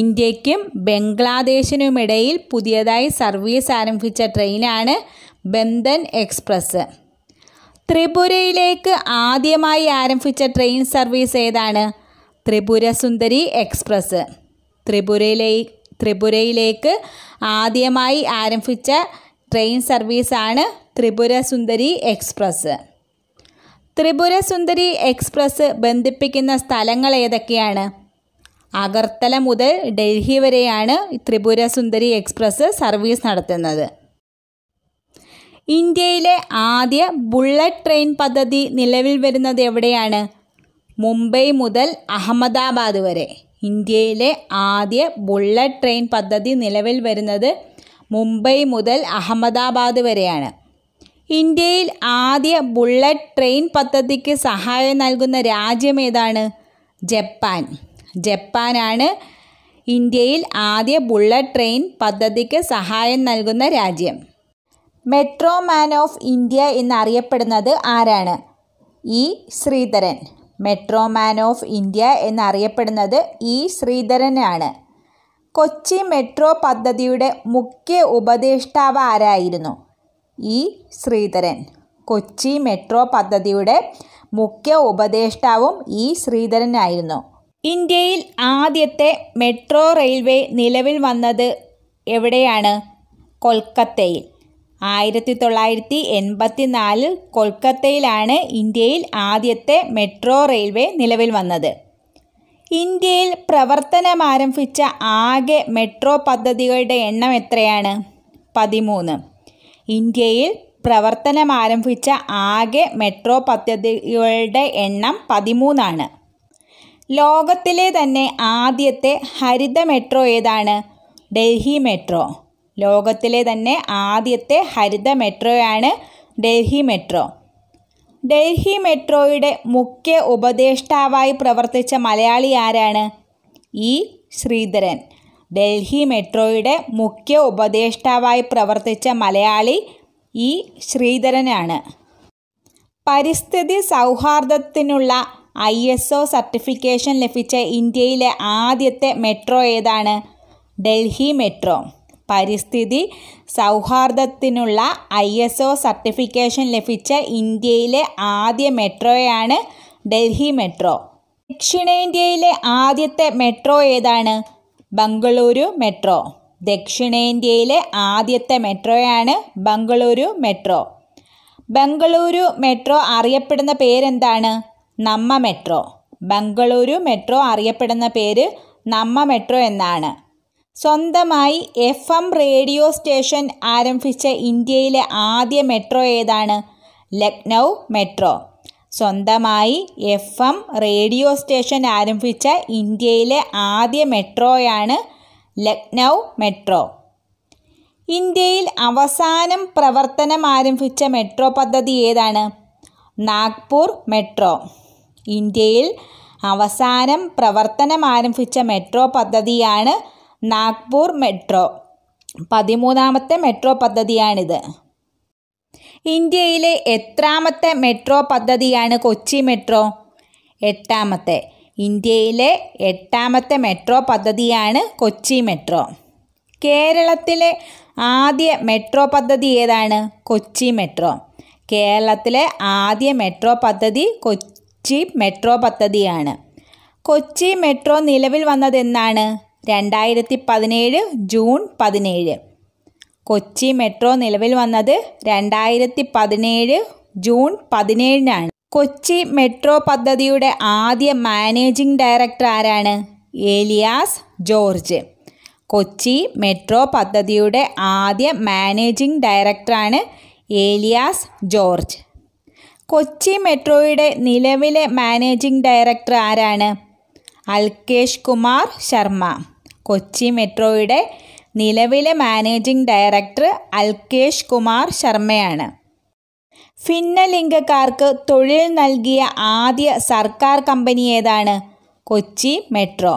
ഇന്ത്യയ്ക്കും ബംഗ്ലാദേശിനുമിടയിൽ പുതിയതായി സർവീസ് ആരംഭിച്ച ട്രെയിനാണ് ബന്ധൻ എക്സ്പ്രസ് ത്രിപുരയിലേക്ക് ആദ്യമായി ആരംഭിച്ച ട്രെയിൻ സർവീസ് ഏതാണ് ത്രിപുര സുന്ദരി എക്സ്പ്രസ് ത്രിപുരയിലെ ത്രിപുരയിലേക്ക് ആദ്യമായി ആരംഭിച്ച ട്രെയിൻ സർവീസാണ് ത്രിപുര സുന്ദരി എക്സ്പ്രസ് ത്രിപുര സുന്ദരി എക്സ്പ്രസ് ബന്ധിപ്പിക്കുന്ന സ്ഥലങ്ങൾ ഏതൊക്കെയാണ് അഗർത്തല മുതൽ ഡൽഹി വരെയാണ് ത്രിപുര സുന്ദരി എക്സ്പ്രസ് സർവീസ് നടത്തുന്നത് ഇന്ത്യയിലെ ആദ്യ ബുള്ളറ്റ് ട്രെയിൻ പദ്ധതി നിലവിൽ വരുന്നത് എവിടെയാണ് മുംബൈ മുതൽ അഹമ്മദാബാദ് വരെ ഇന്ത്യയിലെ ആദ്യ ബുള്ളറ്റ് ട്രെയിൻ പദ്ധതി നിലവിൽ വരുന്നത് മുംബൈ മുതൽ അഹമ്മദാബാദ് വരെയാണ് ഇന്ത്യയിൽ ആദ്യ ബുള്ളറ്റ് ട്രെയിൻ പദ്ധതിക്ക് സഹായം നൽകുന്ന രാജ്യം ഏതാണ് ജപ്പാൻ ജപ്പാനാണ് ഇന്ത്യയിൽ ആദ്യ ബുള്ളറ്റ് ട്രെയിൻ പദ്ധതിക്ക് സഹായം നൽകുന്ന രാജ്യം മെട്രോ മാൻ ഓഫ് ഇന്ത്യ എന്നറിയപ്പെടുന്നത് ആരാണ് E Sreedharan metro man of India എന്നറിയപ്പെടുന്നത് ഇ ശ്രീധരനാണ് കൊച്ചി മെട്രോ പദ്ധതിയുടെ മുഖ്യ ഉപദേഷ്ടാവ് ആരായിരുന്നു ഇ ശ്രീധരൻ കൊച്ചി മെട്രോ പദ്ധതിയുടെ മുഖ്യ ഉപദേഷ്ടാവും ഇ ശ്രീധരനായിരുന്നു ഇന്ത്യയിൽ ആദ്യത്തെ മെട്രോ റെയിൽവേ നിലവിൽ വന്നത് എവിടെയാണ് കൊൽക്കത്തയിൽ ആയിരത്തി തൊള്ളായിരത്തി എൺപത്തി നാലിൽ കൊൽക്കത്തയിലാണ് ഇന്ത്യയിൽ ആദ്യത്തെ മെട്രോ റെയിൽവേ നിലവിൽ വന്നത് ഇന്ത്യയിൽ പ്രവർത്തനമാരംഭിച്ച ആകെ മെട്രോ പദ്ധതികളുടെ എണ്ണം എത്രയാണ് പതിമൂന്ന് ഇന്ത്യയിൽ പ്രവർത്തനമാരംഭിച്ച ആകെ മെട്രോ പദ്ധതികളുടെ എണ്ണം പതിമൂന്നാണ് ലോകത്തിലെ തന്നെ ആദ്യത്തെ ഹരിത മെട്രോ ഏതാണ് ഡൽഹി മെട്രോ ലോകത്തിലെ തന്നെ ആദ്യത്തെ ഹരിത മെട്രോയാണ് ഡൽഹി മെട്രോ ഡൽഹി മെട്രോയുടെ മുഖ്യ ഉപദേഷ്ടാവായി പ്രവർത്തിച്ച മലയാളി ആരാണ് ഇ ശ്രീധരൻ ഡൽഹി മെട്രോയുടെ മുഖ്യ ഉപദേഷ്ടാവായി പ്രവർത്തിച്ച മലയാളി ഇ ശ്രീധരനാണ് പരിസ്ഥിതി സൗഹാർദ്ദത്തിനുള്ള ഐ എസ് ഒ സർട്ടിഫിക്കേഷൻ ലഭിച്ച ഇന്ത്യയിലെ ആദ്യത്തെ മെട്രോ ഏതാണ് ഡൽഹി മെട്രോ പരിസ്ഥിതി സൗഹാർദ്ദത്തിനുള്ള ഐ എസ് ഒ സർട്ടിഫിക്കേഷൻ ലഭിച്ച ഇന്ത്യയിലെ ആദ്യ മെട്രോയാണ് ഡൽഹി മെട്രോ ദക്ഷിണേന്ത്യയിലെ ആദ്യത്തെ മെട്രോ ഏതാണ് ബംഗളൂരു മെട്രോ ദക്ഷിണേന്ത്യയിലെ ആദ്യത്തെ മെട്രോയാണ് ബംഗളൂരു മെട്രോ ബംഗളൂരു മെട്രോ അറിയപ്പെടുന്ന പേരെന്താണ് നമ്മ മെട്രോ ബംഗളൂരു മെട്രോ അറിയപ്പെടുന്ന പേര് നമ്മ മെട്രോ എന്നാണ് സ്വന്തമായി എഫ് എം റേഡിയോ സ്റ്റേഷൻ ആരംഭിച്ച ഇന്ത്യയിലെ ആദ്യ മെട്രോ ഏതാണ് ലക്നൗ മെട്രോ സ്വന്തമായി എഫ് എം റേഡിയോ സ്റ്റേഷൻ ആരംഭിച്ച ഇന്ത്യയിലെ ആദ്യ മെട്രോയാണ് ലക്നൗ മെട്രോ ഇന്ത്യയിൽ അവസാനം പ്രവർത്തനം ആരംഭിച്ച മെട്രോ പദ്ധതി ഏതാണ് നാഗ്പൂർ മെട്രോ ഇന്ത്യയിൽ അവസാനം പ്രവർത്തനം ആരംഭിച്ച മെട്രോ പദ്ധതിയാണ് നാഗ്പൂർ മെട്രോ പതിമൂന്നാമത്തെ മെട്രോ പദ്ധതിയാണിത് ഇന്ത്യയിലെ എത്രാമത്തെ മെട്രോ പദ്ധതിയാണ് കൊച്ചി മെട്രോ എട്ടാമത്തെ ഇന്ത്യയിലെ എട്ടാമത്തെ മെട്രോ പദ്ധതിയാണ് കൊച്ചി മെട്രോ കേരളത്തിലെ ആദ്യ മെട്രോ പദ്ധതി ഏതാണ് കൊച്ചി മെട്രോ കേരളത്തിലെ ആദ്യ മെട്രോ പദ്ധതി കൊച്ചി മെട്രോ പദ്ധതിയാണ് കൊച്ചി മെട്രോ നിലവിൽ വന്നതെന്നാണ് രണ്ടായിരത്തി പതിനേഴ് ജൂൺ പതിനേഴ് കൊച്ചി മെട്രോ നിലവിൽ വന്നത് രണ്ടായിരത്തി പതിനേഴ് ജൂൺ പതിനേഴിനാണ് കൊച്ചി മെട്രോ പദ്ധതിയുടെ ആദ്യ മാനേജിംഗ് ഡയറക്ടർ ആരാണ് ഏലിയാസ് ജോർജ് കൊച്ചി മെട്രോ പദ്ധതിയുടെ ആദ്യ മാനേജിംഗ് ഡയറക്ടറാണ് ഏലിയാസ് ജോർജ് കൊച്ചി മെട്രോയുടെ നിലവിലെ മാനേജിംഗ് ഡയറക്ടർ ആരാണ് അൽകേഷ് കുമാർ ശർമ്മ കൊച്ചി മെട്രോയുടെ നിലവിലെ മാനേജിംഗ് ഡയറക്ടർ അൽകേഷ് കുമാർ ശർമ്മയാണ് ഭിന്നലിംഗക്കാർക്ക് തൊഴിൽ നൽകിയ ആദ്യ സർക്കാർ കമ്പനി ഏതാണ് കൊച്ചി മെട്രോ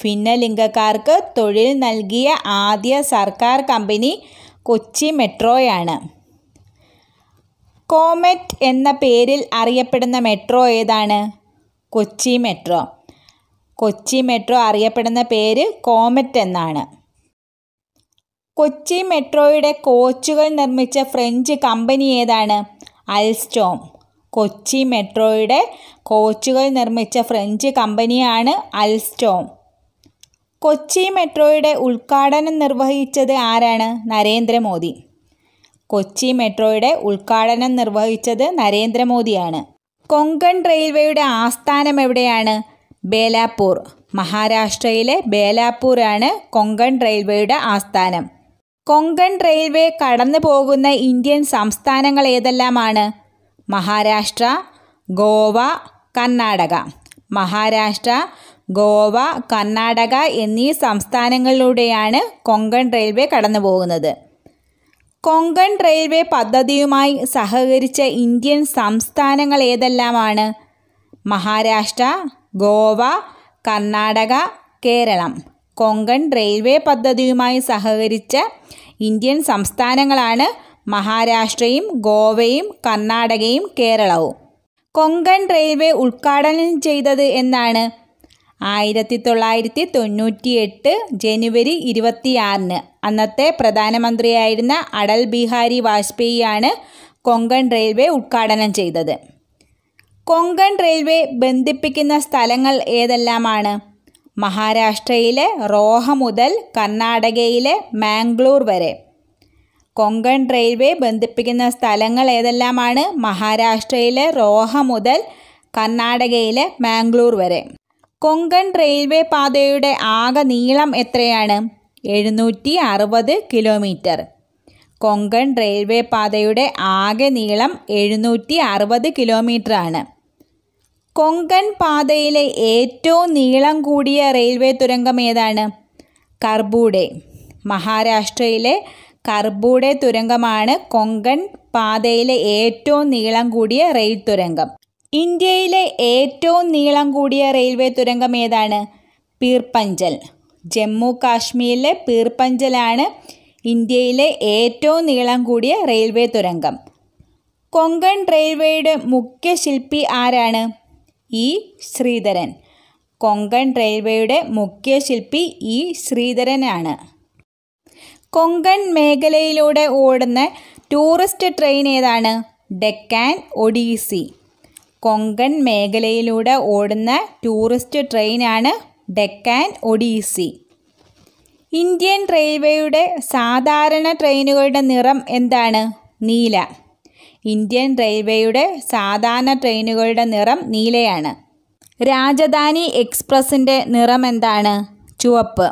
ഭിന്നലിംഗക്കാർക്ക് തൊഴിൽ നൽകിയ ആദ്യ സർക്കാർ കമ്പനി കൊച്ചി മെട്രോയാണ് കോമെറ്റ് എന്ന പേരിൽ അറിയപ്പെടുന്ന മെട്രോ ഏതാണ് കൊച്ചി മെട്രോ കൊച്ചി മെട്രോ അറിയപ്പെടുന്ന പേര് കോമറ്റ് എന്നാണ് കൊച്ചി മെട്രോയുടെ കോച്ചുകൾ നിർമ്മിച്ച ഫ്രഞ്ച് കമ്പനി ഏതാണ് അൽസ്റ്റോം കൊച്ചി മെട്രോയുടെ കോച്ചുകൾ നിർമ്മിച്ച ഫ്രഞ്ച് കമ്പനിയാണ് അൽസ്റ്റോം കൊച്ചി മെട്രോയുടെ ഉദ്ഘാടനം നിർവഹിച്ചത് ആരാണ് നരേന്ദ്രമോദി കൊച്ചി മെട്രോയുടെ ഉദ്ഘാടനം നിർവഹിച്ചത് നരേന്ദ്രമോദിയാണ് കൊങ്കൺ റെയിൽവേയുടെ ആസ്ഥാനം എവിടെയാണ് ബേലാപ്പൂർ മഹാരാഷ്ട്രയിലെ ബേലാപ്പൂരാണ് കൊങ്കൺ റെയിൽവേയുടെ ആസ്ഥാനം കൊങ്കൺ റെയിൽവേ കടന്നു പോകുന്ന ഇന്ത്യൻ സംസ്ഥാനങ്ങൾ ഏതെല്ലാമാണ് മഹാരാഷ്ട്ര ഗോവ കർണാടക മഹാരാഷ്ട്ര ഗോവ കർണാടക എന്നീ സംസ്ഥാനങ്ങളിലൂടെയാണ് കൊങ്കൺ റെയിൽവേ കടന്നു പോകുന്നത് കൊങ്കൺ റെയിൽവേ പദ്ധതിയുമായി സഹകരിച്ച ഇന്ത്യൻ സംസ്ഥാനങ്ങൾ ഏതെല്ലാമാണ് മഹാരാഷ്ട്ര ഗോവ കർണാടക കേരളം കൊങ്കൺ റെയിൽവേ പദ്ധതിയുമായി സഹകരിച്ച ഇന്ത്യൻ സംസ്ഥാനങ്ങളാണ് മഹാരാഷ്ട്രയും ഗോവയും കർണാടകയും കേരളവും കൊങ്കൺ റെയിൽവേ ഉദ്ഘാടനം ചെയ്തത് എന്നാണ് ആയിരത്തി തൊള്ളായിരത്തി തൊണ്ണൂറ്റി എട്ട് ജനുവരി ഇരുപത്തിയാറിന് അന്നത്തെ പ്രധാനമന്ത്രിയായിരുന്ന അടൽ ബിഹാരി വാജ്പേയിയാണ് കൊങ്കൺ റെയിൽവേ ഉദ്ഘാടനം ചെയ്തത് കൊങ്കൺ റെയിൽവേ ബന്ധിപ്പിക്കുന്ന സ്ഥലങ്ങൾ ഏതെല്ലാമാണ് മഹാരാഷ്ട്രയിലെ റോഹ മുതൽ കർണാടകയിലെ മാംഗ്ലൂർ വരെ കൊങ്കൺ റെയിൽവേ ബന്ധിപ്പിക്കുന്ന സ്ഥലങ്ങൾ ഏതെല്ലാമാണ് മഹാരാഷ്ട്രയിലെ റോഹ മുതൽ കർണാടകയിലെ മാംഗ്ലൂർ വരെ കൊങ്കൺ റെയിൽവേ പാതയുടെ ആകെ നീളം എത്രയാണ് എഴുന്നൂറ്റി അറുപത് കിലോമീറ്റർ കൊങ്കൺ റെയിൽവേ പാതയുടെ ആകെ നീളം എഴുന്നൂറ്റി അറുപത് കിലോമീറ്ററാണ് കൊങ്കൺ പാതയിലെ ഏറ്റവും നീളം കൂടിയ റെയിൽവേ തുരങ്കം ഏതാണ് കർബൂഡെ മഹാരാഷ്ട്രയിലെ കർബൂഡെ തുരങ്കമാണ് കൊങ്കൺ പാതയിലെ ഏറ്റവും നീളം കൂടിയ റെയിൽ തുരങ്കം ഇന്ത്യയിലെ ഏറ്റവും നീളം കൂടിയ റെയിൽവേ തുരങ്കം ഏതാണ് പീർപ്പഞ്ചൽ ജമ്മു കാശ്മീരിലെ പീർപ്പഞ്ചലാണ് ഇന്ത്യയിലെ ഏറ്റവും നീളം കൂടിയ റെയിൽവേ തുരങ്കം കൊങ്കൺ റെയിൽവേയുടെ മുഖ്യ ശില്പി ആരാണ് ഇ ശ്രീധരൻ കൊങ്കൺ റെയിൽവേയുടെ മുഖ്യ ശില്പി ഇ ശ്രീധരനാണ് കൊങ്കൺ മേഖലയിലൂടെ ഓടുന്ന ടൂറിസ്റ്റ് ട്രെയിൻ ഏതാണ് ഡെക്കാൻ ഒഡീസി കൊങ്കൺ മേഖലയിലൂടെ ഓടുന്ന ടൂറിസ്റ്റ് ട്രെയിനാണ് ഡെക്കാൻ ഒഡീസി ഇന്ത്യൻ റെയിൽവേയുടെ സാധാരണ ട്രെയിനുകളുടെ നിറം എന്താണ് നീല ഇന്ത്യൻ റെയിൽവേയുടെ സാധാരണ ട്രെയിനുകളുടെ നിറം നീലയാണ് രാജധാനി എക്സ്പ്രസിൻ്റെ നിറം എന്താണ് ചുവപ്പ്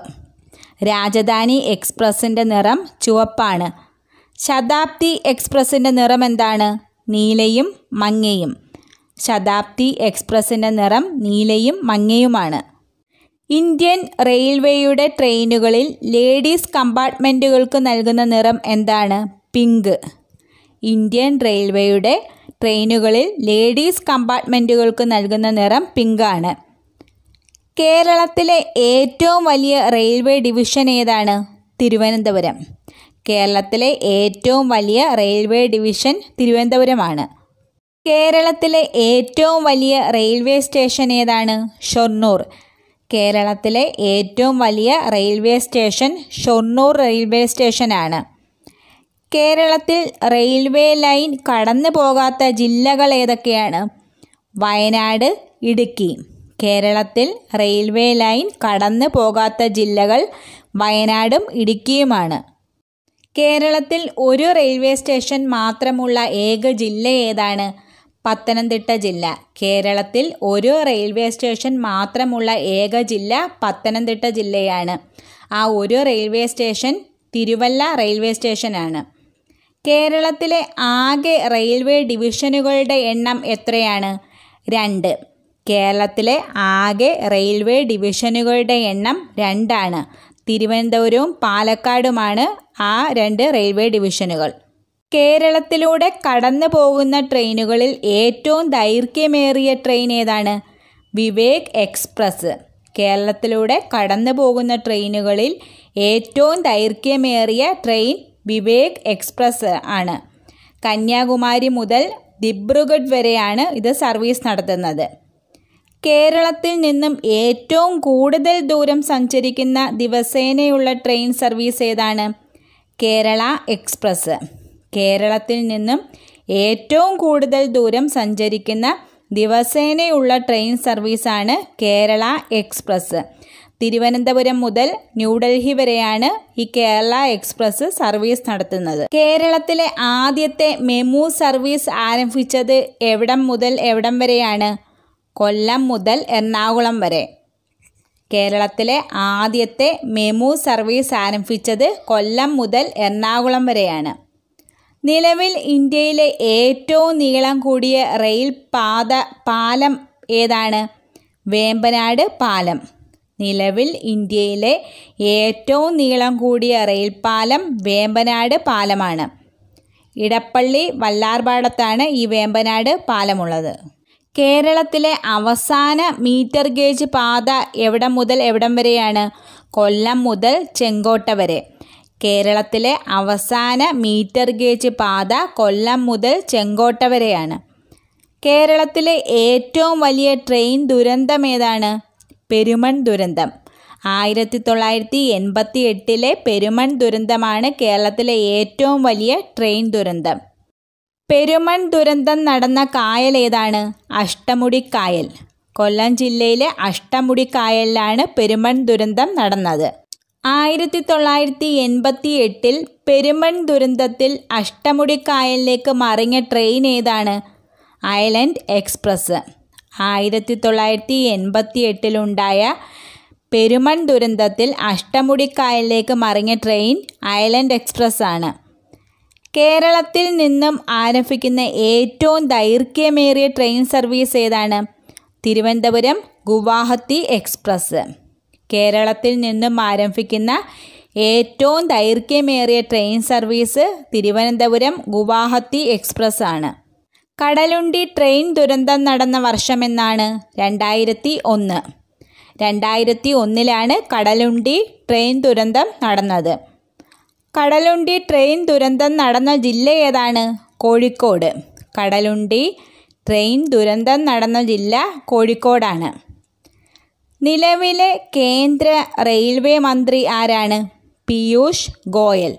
രാജധാനി എക്സ്പ്രസിൻ്റെ നിറം ചുവപ്പാണ് ശതാബ്ദി എക്സ്പ്രസിൻ്റെ നിറം എന്താണ് നീലയും മങ്ങയും ശതാബ്ദി എക്സ്പ്രസിൻ്റെ നിറം നീലയും മങ്ങയുമാണ് ഇന്ത്യൻ റെയിൽവേയുടെ ട്രെയിനുകളിൽ ലേഡീസ് കമ്പാർട്ട്മെൻറ്റുകൾക്ക് നൽകുന്ന നിറം എന്താണ് പിങ്ക് ഇന്ത്യൻ റെയിൽവേയുടെ ട്രെയിനുകളിൽ ലേഡീസ് കമ്പാർട്ട്മെൻറ്റുകൾക്ക് നൽകുന്ന നിറം പിങ്കാണ് കേരളത്തിലെ ഏറ്റവും വലിയ റെയിൽവേ ഡിവിഷൻ ഏതാണ് തിരുവനന്തപുരം കേരളത്തിലെ ഏറ്റവും വലിയ റെയിൽവേ ഡിവിഷൻ തിരുവനന്തപുരമാണ് കേരളത്തിലെ ഏറ്റവും വലിയ റെയിൽവേ സ്റ്റേഷൻ ഏതാണ് ഷൊർണൂർ കേരളത്തിലെ ഏറ്റവും വലിയ റെയിൽവേ സ്റ്റേഷൻ ഷൊർണൂർ റെയിൽവേ സ്റ്റേഷനാണ് കേരളത്തിൽ റെയിൽവേ ലൈൻ കടന്നു പോകാത്ത ജില്ലകൾ ഏതൊക്കെയാണ് വയനാട് ഇടുക്കി കേരളത്തിൽ റെയിൽവേ ലൈൻ കടന്നു പോകാത്ത ജില്ലകൾ വയനാടും ഇടുക്കിയുമാണ് കേരളത്തിൽ ഒരു റെയിൽവേ സ്റ്റേഷൻ മാത്രമുള്ള ഏക ജില്ല ഏതാണ് പത്തനംതിട്ട ജില്ല കേരളത്തിൽ ഒരു റെയിൽവേ സ്റ്റേഷൻ മാത്രമുള്ള ഏക ജില്ല പത്തനംതിട്ട ജില്ലയാണ് ആ ഒരു റെയിൽവേ സ്റ്റേഷൻ തിരുവല്ല റെയിൽവേ സ്റ്റേഷനാണ് കേരളത്തിലെ ആകെ റെയിൽവേ ഡിവിഷനുകളുടെ എണ്ണം എത്രയാണ് രണ്ട് കേരളത്തിലെ ആകെ റെയിൽവേ ഡിവിഷനുകളുടെ എണ്ണം രണ്ടാണ് തിരുവനന്തപുരവും പാലക്കാടുമാണ് ആ രണ്ട് റെയിൽവേ ഡിവിഷനുകൾ കേരളത്തിലൂടെ കടന്നു പോകുന്ന ട്രെയിനുകളിൽ ഏറ്റവും ദൈർഘ്യമേറിയ ട്രെയിൻ ഏതാണ് വിവേക് എക്സ്പ്രസ് കേരളത്തിലൂടെ കടന്നു പോകുന്ന ട്രെയിനുകളിൽ ഏറ്റവും ദൈർഘ്യമേറിയ ട്രെയിൻ വിവേക് എക്സ്പ്രസ് ആണ് കന്യാകുമാരി മുതൽ ദിബ്രുഗഡ് വരെയാണ് ഇത് സർവീസ് നടത്തുന്നത് കേരളത്തിൽ നിന്നും ഏറ്റവും കൂടുതൽ ദൂരം സഞ്ചരിക്കുന്ന ദിവസേനയുള്ള ട്രെയിൻ സർവീസ് ഏതാണ് കേരള എക്സ്പ്രസ് കേരളത്തിൽ നിന്നും ഏറ്റവും കൂടുതൽ ദൂരം സഞ്ചരിക്കുന്ന ദിവസേനയുള്ള ട്രെയിൻ സർവീസാണ് കേരള എക്സ്പ്രസ് തിരുവനന്തപുരം മുതൽ ന്യൂഡൽഹി വരെയാണ് ഈ കേരള എക്സ്പ്രസ് സർവീസ് നടത്തുന്നത് കേരളത്തിലെ ആദ്യത്തെ മെമു സർവീസ് ആരംഭിച്ചത് എവിടം മുതൽ എവിടം വരെയാണ് കൊല്ലം മുതൽ എറണാകുളം വരെ കേരളത്തിലെ ആദ്യത്തെ മെമു സർവീസ് ആരംഭിച്ചത് കൊല്ലം മുതൽ എറണാകുളം വരെയാണ് നിലവിൽ ഇന്ത്യയിലെ ഏറ്റവും നീളം കൂടിയ റെയിൽ പാത പാലം ഏതാണ് വേമ്പനാട് പാലം നിലവിൽ ഇന്ത്യയിലെ ഏറ്റവും നീളം കൂടിയ റെയിൽ പാലം വേമ്പനാട് പാലമാണ് ഇടപ്പള്ളി വല്ലാർപാടത്താണ് ഈ വേമ്പനാട് പാലമുള്ളത് കേരളത്തിലെ അവസാന മീറ്റർ ഗേജ് പാത എവിടം മുതൽ എവിടം വരെയാണ് കൊല്ലം മുതൽ ചെങ്കോട്ട വരെ കേരളത്തിലെ അവസാന മീറ്റർ ഗേജ് പാത കൊല്ലം മുതൽ ചെങ്കോട്ട വരെയാണ് കേരളത്തിലെ ഏറ്റവും വലിയ ട്രെയിൻ ദുരന്തം ഏതാണ് പെരുമൺ ദുരന്തം ആയിരത്തി തൊള്ളായിരത്തി എൺപത്തി എട്ടിലെ പെരുമൺ ദുരന്തമാണ് കേരളത്തിലെ ഏറ്റവും വലിയ ട്രെയിൻ ദുരന്തം പെരുമൺ ദുരന്തം നടന്ന കായൽ ഏതാണ് അഷ്ടമുടിക്കായൽ കൊല്ലം ജില്ലയിലെ അഷ്ടമുടിക്കായലിലാണ് പെരുമൺ ദുരന്തം നടന്നത് ആയിരത്തി തൊള്ളായിരത്തി എൺപത്തി എട്ടിൽ പെരുമൺ ദുരന്തത്തിൽ അഷ്ടമുടിക്കായലിലേക്ക് മറിഞ്ഞ ട്രെയിൻ ഏതാണ് ഐലൻഡ് എക്സ്പ്രസ് ആയിരത്തി തൊള്ളായിരത്തി എൺപത്തി എട്ടിലുണ്ടായ പെരുമൺ ദുരന്തത്തിൽ അഷ്ടമുടിക്കായലിലേക്ക് മറിഞ്ഞ ട്രെയിൻ ഐലൻഡ് എക്സ്പ്രസ് ആണ് കേരളത്തിൽ നിന്നും ആരംഭിക്കുന്ന ഏറ്റവും ദൈർഘ്യമേറിയ ട്രെയിൻ സർവീസ് ഏതാണ് തിരുവനന്തപുരം ഗുവാഹത്തി എക്സ്പ്രസ് കേരളത്തിൽ നിന്നും ആരംഭിക്കുന്ന ഏറ്റവും ദൈർഘ്യമേറിയ train service Thiruvananthapuram Guwahati express ആണ് കടലുണ്ടി ട്രെയിൻ ദുരന്തം നടന്ന വർഷമെന്നാണ് രണ്ടായിരത്തി ഒന്ന് രണ്ടായിരത്തി ഒന്നിലാണ് കടലുണ്ടി ട്രെയിൻ ദുരന്തം നടന്നത് കടലുണ്ടി ട്രെയിൻ ദുരന്തം നടന്ന ജില്ല ഏതാണ് കോഴിക്കോട് കടലുണ്ടി ട്രെയിൻ ദുരന്തം നടന്ന ജില്ല കോഴിക്കോടാണ് നിലവിലെ കേന്ദ്ര റെയിൽവേ മന്ത്രി ആരാണ് പീയൂഷ് ഗോയൽ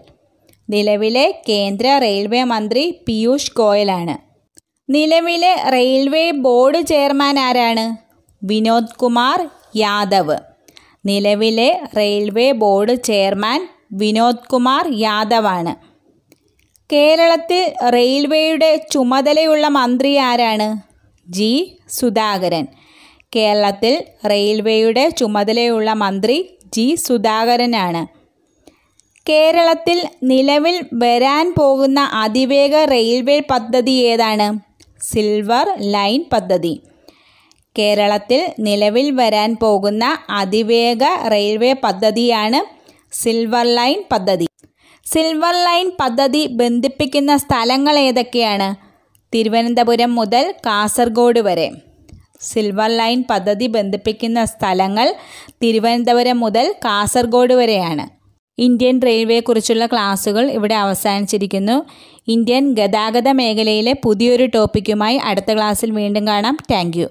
നിലവിലെ കേന്ദ്ര റെയിൽവേ മന്ത്രി പീയൂഷ് ഗോയലാണ് നിലവിലെ റെയിൽവേ ബോർഡ് ചെയർമാൻ ആരാണ് വിനോദ് കുമാർ യാദവ് നിലവിലെ railway board chairman Vinod Kumar യാദവാണ് കേരളത്തിൽ റെയിൽവേയുടെ ചുമതലയുള്ള മന്ത്രി ആരാണ് ജി സുധാകരൻ കേരളത്തിൽ റെയിൽവേയുടെ ചുമതലയുള്ള മന്ത്രി ജി സുധാകരനാണ് കേരളത്തിൽ നിലവിൽ വരാൻ പോകുന്ന അതിവേഗ റെയിൽവേ പദ്ധതി ഏതാണ് സിൽവർ ലൈൻ പദ്ധതി കേരളത്തിൽ നിലവിൽ വരാൻ പോകുന്ന അതിവേഗ റെയിൽവേ പദ്ധതിയാണ് സിൽവർ ലൈൻ പദ്ധതി സിൽവർ ലൈൻ പദ്ധതി ബന്ധിപ്പിക്കുന്ന സ്ഥലങ്ങൾ ഏതൊക്കെയാണ് തിരുവനന്തപുരം മുതൽ കാസർഗോഡ് വരെ സിൽവർ ലൈൻ പദ്ധതി ബന്ധിപ്പിക്കുന്ന സ്ഥലങ്ങൾ തിരുവനന്തപുരം മുതൽ കാസർഗോഡ് വരെയാണ് ഇന്ത്യൻ റെയിൽവേയെക്കുറിച്ചുള്ള ക്ലാസ്സുകൾ ഇവിടെ അവസാനിച്ചിരിക്കുന്നു ഇന്ത്യൻ ഗതാഗത മേഖലയിലെ പുതിയൊരു ടോപ്പിക്കുമായി അടുത്ത ക്ലാസ്സിൽ വീണ്ടും കാണാം താങ്ക്